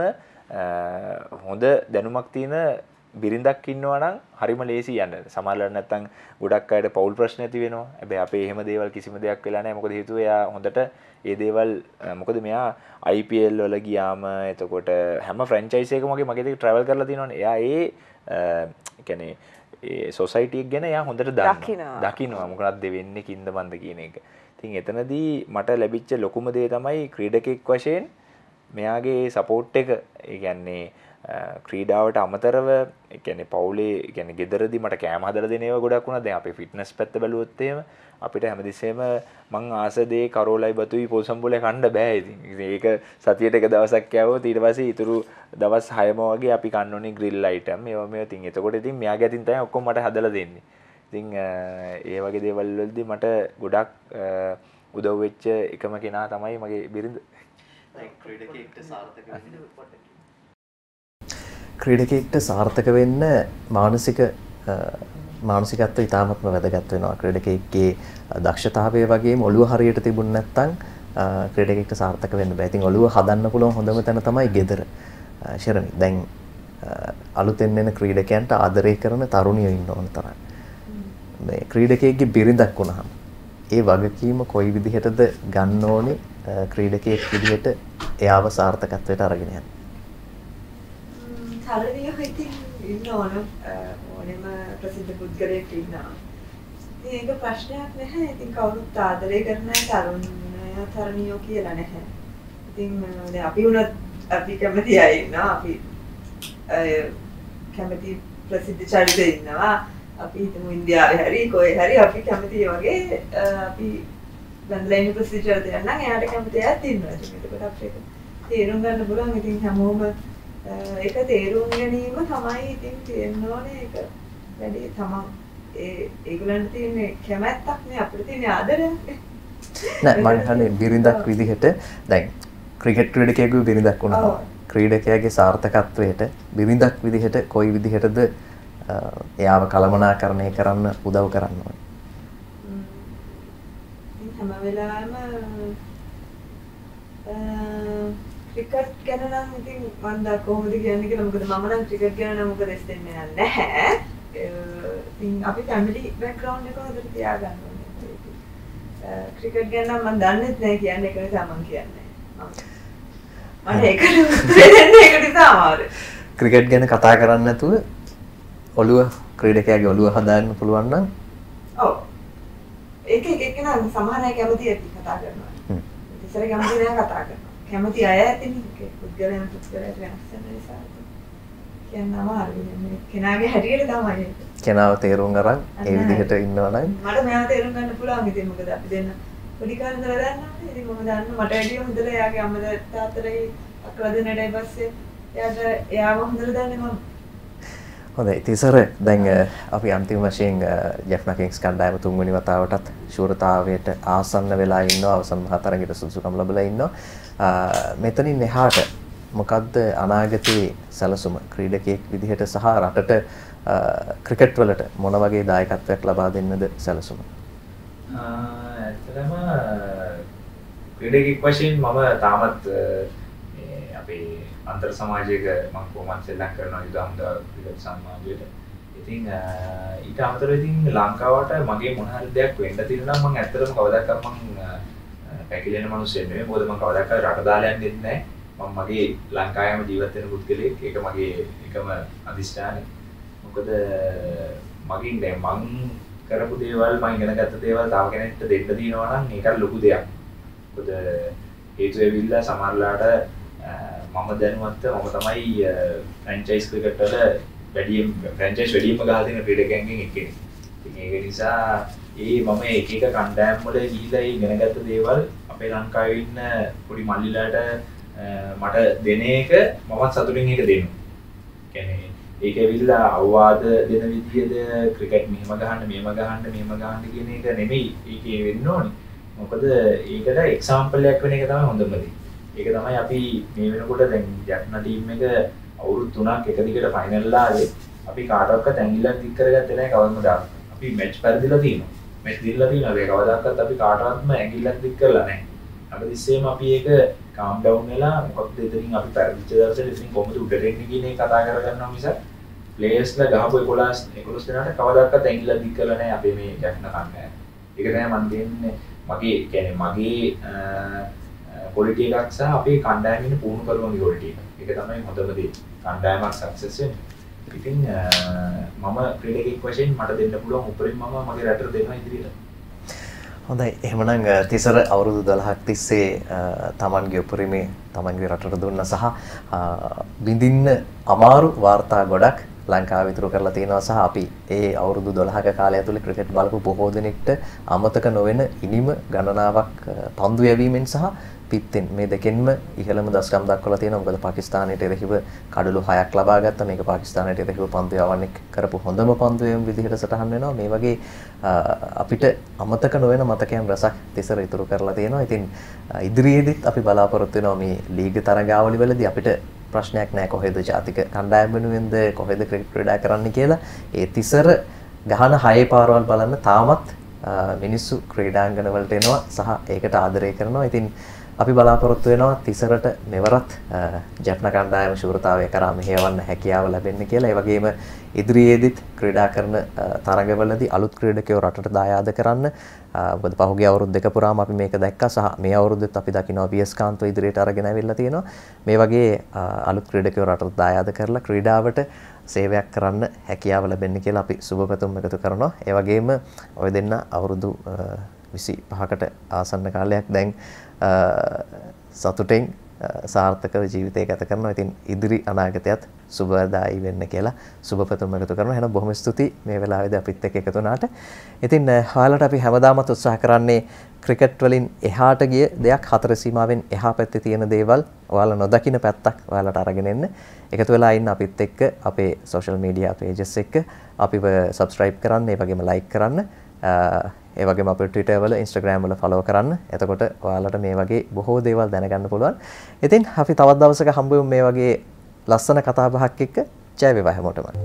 හොඳ දැනුමක් තියෙන බිරිඳක් ඉන්නවනම් හරිම ලේසි යන්න සමහරවල් නැත්තම් ගොඩක් අයට පෞල් ප්‍රශ්න ඇති වෙනවා. හැබැයි අපේ එහෙම දේවල් කිසිම දෙයක් වෙලා නැහැ. මොකද හේතුව එයා හොඳට ඒ දේවල් මොකද මෙයා IPL වල ගියාම එතකොට හැම ෆ්‍රැන්චයිස් එකකම වගේ මගේ දෙක ට්‍රැවල් කරලා තියෙනවනේ. එයා ඒ කියන්නේ ඒ සොසයිටියක් ගැන එයා හොඳට දන්නවා. දකින්නවා මොකක්ද වෙන්නේ කින්ද මන්ද කියන එක. ඉතින් එතනදී මට ලැබිච්ච ලොකුම දේ තමයි ක්‍රීඩකෙක් වශයෙන් මෙයාගේ සපෝට් එක ඒ කියන්නේ ක්‍රීඩාවට අමතරව එකැනෙ පවුලේ ගැන ගෙදරදි මට කෑම හදර දෙනව ගොඩක් වුණ දැ අපි ෆිට්නස් පැත්ත බලුවොත්තේම අපිට හැමදිසේම මං ආසදේ කරෝලයි බතුයි පෝසම්බුල කණ්ඩ බෑයිති ඒක සතියට එක දවසක් යව තීරවස ඉතුරු දවස් හයමෝගේ අපි කන්නනි ග්‍රිල් අයිටම් ඒම ඉතින් එතකොට ඉතින් මෙයා ගැතින්තයි ඔක්කොමට හදල දෙන්නේ ඉතිං ඒ වගේ දේවල්වලදි මට ගොඩක් උදව්වෙච්ච එකම කෙනා තමයි මගේ බිරිඳ ක්‍රඩ සාර්ථක ක්‍රීඩකෙක්ට සාර්ථක වෙන්න මානසික මානසිකත්ව ඉතාමත්ම වැදගත් වෙනවා ක්‍රීඩකෙක්ගේ දක්ෂතාවය වගේ ඔළුව හරියට තිබුණ නැත්නම් ක්‍රීඩකෙක්ට සාර්ථක වෙන්න බෑ. ඉතින් ඔළුව හදන්න පුළුවන් හොඳම තැන තමයි ගෙදර. ශරණි දැන් අලුතෙන් එන ක්‍රීඩකයන්ට ආදරය කරන තරුණියෝ ඉන්න ඕන තරම්. මේ ක්‍රීඩකයෙක්ගේ බිරිඳක් වුණාම ඒ වගකීම කොයි විදිහටද ගන්න ඕනේ ක්‍රීඩකයෙක් විදිහට එයාව සාර්ථකත්වයට අරගෙන යන්න. තරුණියෝ ඉතින් ඉන්න ඕන ඕනෙම ප්‍රසිද්ධ පුද්ගලයෙක් ඉන්නවා. ඉතින් ඒක ප්‍රශ්නයක් නැහැ. ඉතින් කවුරුත් ආදරය කරන තරුණයා තරුණියෝ කියලා නැහැ. ඉතින් දැන් අපි උනත් අපි කැමති අය ඉන්නවා. අපි කැමති ප්‍රසිද්ධ චරිත ඉන්නවා. අපි හිතමු ඉන්දියාවේ හරි කොහේ හරි අපි කැමති වගේ අපි බඳලා ඉන්න ප්‍රසිද්ධ චරිතයක් නම් එයාට කැමති අයත් ඉන්නවා. ඉතින් ඒකට අපිට තේරුම් ගන්න පුළුවන්. ඉතින් හැමෝම ඒක තේරුම් ගැනීම තමයි ඉතින් තියෙන්න ඕනේ ඒක වැඩි තමන් ඒ ඒගොල්ලන්ට තියෙන කැමැත්තක් නේ අපිට තියෙන ආදරයක් නෑ මම හන්නේ බිරිඳක් විදිහට දැන් ක්‍රිකට් ක්‍රීඩකයෙකු බිරිඳක් වුණා ක්‍රීඩකයාගේ සාර්ථකත්වයට බිරිඳක් විදිහට කොයි විදිහටද එයාව කළමනාකරණය කරන්න උදව් කරන්න ඕනේ හැම වෙලාවෙම ක්‍රිකට් ගැන නම් ඉතින් මම දා කොහොමද කියන්නේ කියලා මොකද මම නම් ක්‍රිකට් ගැන නම් මොකද හිතෙන්නේ නැහැ. ඉතින් අපි ෆැමිලි බෑග්ග්‍රවුන්ඩ් එක හොඳට තියාගන්න ඕනේ. ක්‍රිකට් ගැන නම් මම දන්නේ නැහැ කියන්නේ ඒක නිසා මම කියන්නේ. මට ඒක දෙන්නේ ඒක නිසා අමාරුයි. ක්‍රිකට් ගැන කතා කරන්නේ නැතුව ඔළුව ක්‍රීඩකයාගේ ඔළුව හදාගන්න පුළුවන් නම් ඔව්. ඒක එක එක නම් සමහර අය කැමති කතා කරනවා. ඉතින් ඉස්සර කැමති නැහැ කතා කරනවා. කැමති අය ඇතිනේ පුද්ගලයන් පුද්ගලයන් වෙනස් වෙන නිසා කියන්න අමාරුයි මේ කෙනාගේ හැටියට තමයි කෙනාව තේරුම් අරන් ඒ විදිහට ඉන්නවා නම් මට මෙයා තේරුම් ගන්න පුළුවන් ඉතින් මොකද අපි දෙන්න පොඩි කාලේ ඉඳලා දන්නානේ ඉතින් මම දන්න මට වැඩි හොඳට එයාගේ අම්මද තාත්තලයි අක්කලා දෙන්නට ඊපස්සේ එයාට එයාව හොඳට දන්නේ මම හොඳයි තිසර දැන් අපි අන්තිම වශයෙන් ජෙෆ් මැකින්ස් කණ්ඩායම තුන්වෙනි වතාවටත් ශූරතාවයට ආසන්න වෙලා ඉන්නවා අවසන් මහතරගෙට සුසුකම් ලැබලා ඉන්නවා මෙතනින් එහාට මොකද්ද අනාගතයේ සැලසුම ක්‍රීඩකයෙක් විදිහට සහ රටට ක්‍රිකට් වලට මොන වගේ දායකත්වයක් ලබා දෙන්නද සැලසුම? ඇත්තටම ක්‍රීඩකෙක් වශයෙන් මම තාමත් අපේ අන්තර් සමාජයක මම කොහොමද සෙල්ලම් කරනවා යුද හමුදා ක්‍රිකට් සමාජයට. ඉතින් ඊට අමතරව ඉතින් ලංකාවට මගේ මොන හරි දෙයක් වෙන්න තියෙනවා නම් මම ඇත්තටම කවදාවත් මම හැකිලෙන මනුස්සයෙක් නෙමෙයි. මොකද මම කවදාකවත් රට දාලා යන්නෙත් නැහැ. මම මගේ ලංකාවේම ජීවත් වෙන පුද්ගලෙක්. ඒක මගේ එකම අදිෂ්ඨානය. මොකද මගින් දැන් මං කරපු දේවල් මං ඉගෙන ගත්ත දේවල් තව කෙනෙක්ට දෙන්න දිනවා නම් ඒක ලොකු දෙයක්. මොකද හේතු වෙවිලා සමහරලාට මම දැනුවත් මම තමයි ෆ්‍රැන්චයිස් ක්‍රිකට් වල වැඩියෙන් ෆ්‍රැන්චයිස් වැඩියෙන්ම ගහලා තියෙන ක්‍රීඩකයන්ගෙන් එකෙක්. ඉතින් ඒක නිසා ඒ මම එක එක කණ්ඩායම් වල ගිහිලා ඉගෙන ගත්ත දේවල් අපේ ලංකාවන්න පොඩි මල්ලිලාට මට දෙන එක මමත් සතුරින් එක දෙනු කැන ඒක විල්ලා අවවාද දෙන විදිියද ක්‍රිකට් මෙහම ගහන්න මේම ගහන්න මේම ගහන්න කියන එක නෙමෙයි ඒක වෙන්න ඕනි මොකද ඒකට එක්සාම්පල්ලයක් වෙන එක තම හොඳමද ඒක තමයි අපි මේ වෙනකොට දැන් ජක්න ටීම් එක අවුරු තුනක් එක දිකට ෆයිනල්ලාද අපි කාටක්ක තැංගිල්ලක් දික්කරගත් නෑ කවම දා අපි මැච් පැරදිල තිීම මැච් දිල්ල තිීම වේ කවදක්කත් අපි කාටත්ම ඇගිල්ලක් දික් කරලනෑ හැමතිස්සේම අපි ඒක කාම් ඩවුන් වෙලා මොකක්ද එතනින් අපි පැරදිච්ච දවසට ඉතින් කොහොමද උඩට එන්නේ කියන එක කතා කරගන්නවා මිසක් ප්ලේයර්ස්ලා ගහපු 11 11 දෙනාට කවදාවත් ඇඟිල්ල දික් කරලා නැහැ අපි මේ කැප්ටන් කන්නේ. ඒක තමයි මම දෙන්නේ මගේ කියන්නේ මගේ ක්වොලිටි එකක් සහ අපේ කණ්ඩායමින් පුහුණු කරන ක්වොලිටි එක. ඒක තමයි හොඳම දේ. කණ්ඩායමක් සක්සස් වෙන්න. ඉතින් මම ක්‍රීඩකෙක් වශයෙන් මට දෙන්න පුළුවන් උපරිම මම මගේ රැටර් දෙනවා ඉදිරියට. හොඳයි එහෙමනම් තිසර අවුරුදු 12ක් තිස්සේ තමන්ගේ උපරිමේ තමන්ගේ රටට දුන්න සහ බිඳින්න අමාරු වාර්තා ගොඩක් ලංකාව විතුරු කරලා තියෙනවා සහ අපි ඒ අවුරුදු 12ක කාලය ඇතුළේ ක්‍රිකට් බලපු බොහෝ දෙනෙක්ට අමතක නොවන ඉනිම ගණනාවක් පන්දු යැවීමෙන් සහ පිත්තෙන් මේ දෙකෙන්ම ඉහළම දස්කම් දක්වලා තියෙනවා. මොකද පාකිස්තානයට එරෙහිව කඩලු 6ක් ලබා ගත්තා. මේක පාකිස්තානයට එරෙහිව පන්දු යවන්නෙක් කරපු හොඳම පන්දුවේම විදිහට සටහන් වෙනවා. මේ වගේ අපිට අමතක නොවන මතකයන් රසක් තිසර ඉතුරු කරලා තියෙනවා. ඉතින් ඉදිරියේදීත් අපි බලාපොරොත්තු වෙනවා මේ ලීග තරගාවලි වලදී අපිට ප්‍රශ්නයක් නැහැ කොහෙද ජාතික කණ්ඩායම් වෙනුවෙන්ද කොහෙද ක්‍රිකට් ක්‍රීඩා කරන්න කියලා. ඒ තිසර ගහන හයේ පාරවල් බලන්න තාමත් මිනිස්සු ක්‍රීඩාංගන වලට එනවා සහ ඒකට ආදරය කරනවා. ඉතින් අපි බලාපොරොත්තු වෙනවා තිසරට මෙවරත් ජැප්න කණ්ඩායම ශූරතාවය කරා මෙහෙවන්න හැකියාව ලැබෙන්න කියලා. ඒ වගේම ඉදිරියේදීත් ක්‍රීඩා කරන තරගවලදී අලුත් ක්‍රීඩකයෝ රටට දායාද කරන්න. මොකද පහුගිය අවුරුදු දෙක පුරාම අපි මේක දැක්කා සහ මේ අවුරුද්දෙත් අපි දකිනවා බීඑස් කාන්තෝ ඉදිරියට අරගෙන ඇවිල්ලා තියෙනවා. මේ වගේ අලුත් ක්‍රීඩකයෝ රටට දායාද කරලා ක්‍රීඩාවට සේවයක් කරන්න හැකියාව ලැබෙන්න කියලා අපි සුබපැතුම් එකතු කරනවා. ඒ වගේම ඔය දෙන්න අවුරුදු 25කට ආසන්න කාලයක් දැන් සතුටෙන් සාර්ථකව ජීවිතය ගත කරනවා. ඉතින් ඉදිරි අනාගතයත් සුබදායි වෙන්න කියලා සුබපතම එකතු කරනවා. එහෙනම් බොහොම ස්තුතියි මේ වෙලාවේදී අපිත් එක්ක එකතු වුණාට. ඉතින් ඔයාලට අපි හැමදාමත් උත්සාහ කරන්නේ ක්‍රිකට් වලින් එහාට ගිය දෙයක් හතර සීමාවෙන් එහා පැත්තේ තියෙන දේවල් ඔයාලා නොදකින පැත්තක් ඔයාලට අරගෙන එන්න. එකතු වෙලා ඉන්න අපිත් එක්ක අපේ social media pages එක්ක අපිව subscribe කරන්න, ඒ වගේම like කරන්න. ඒ වගේම අපේ Twitter වල Instagram වල follow කරන්න. එතකොට ඔයාලට මේ වගේ බොහෝ දේවල් දැනගන්න පුළුවන්. ඉතින් අපි තවත් දවසක හම්බ මේ වගේ ලස්සන කතා බහක් එක්ක ජය වේවා හැමෝටම.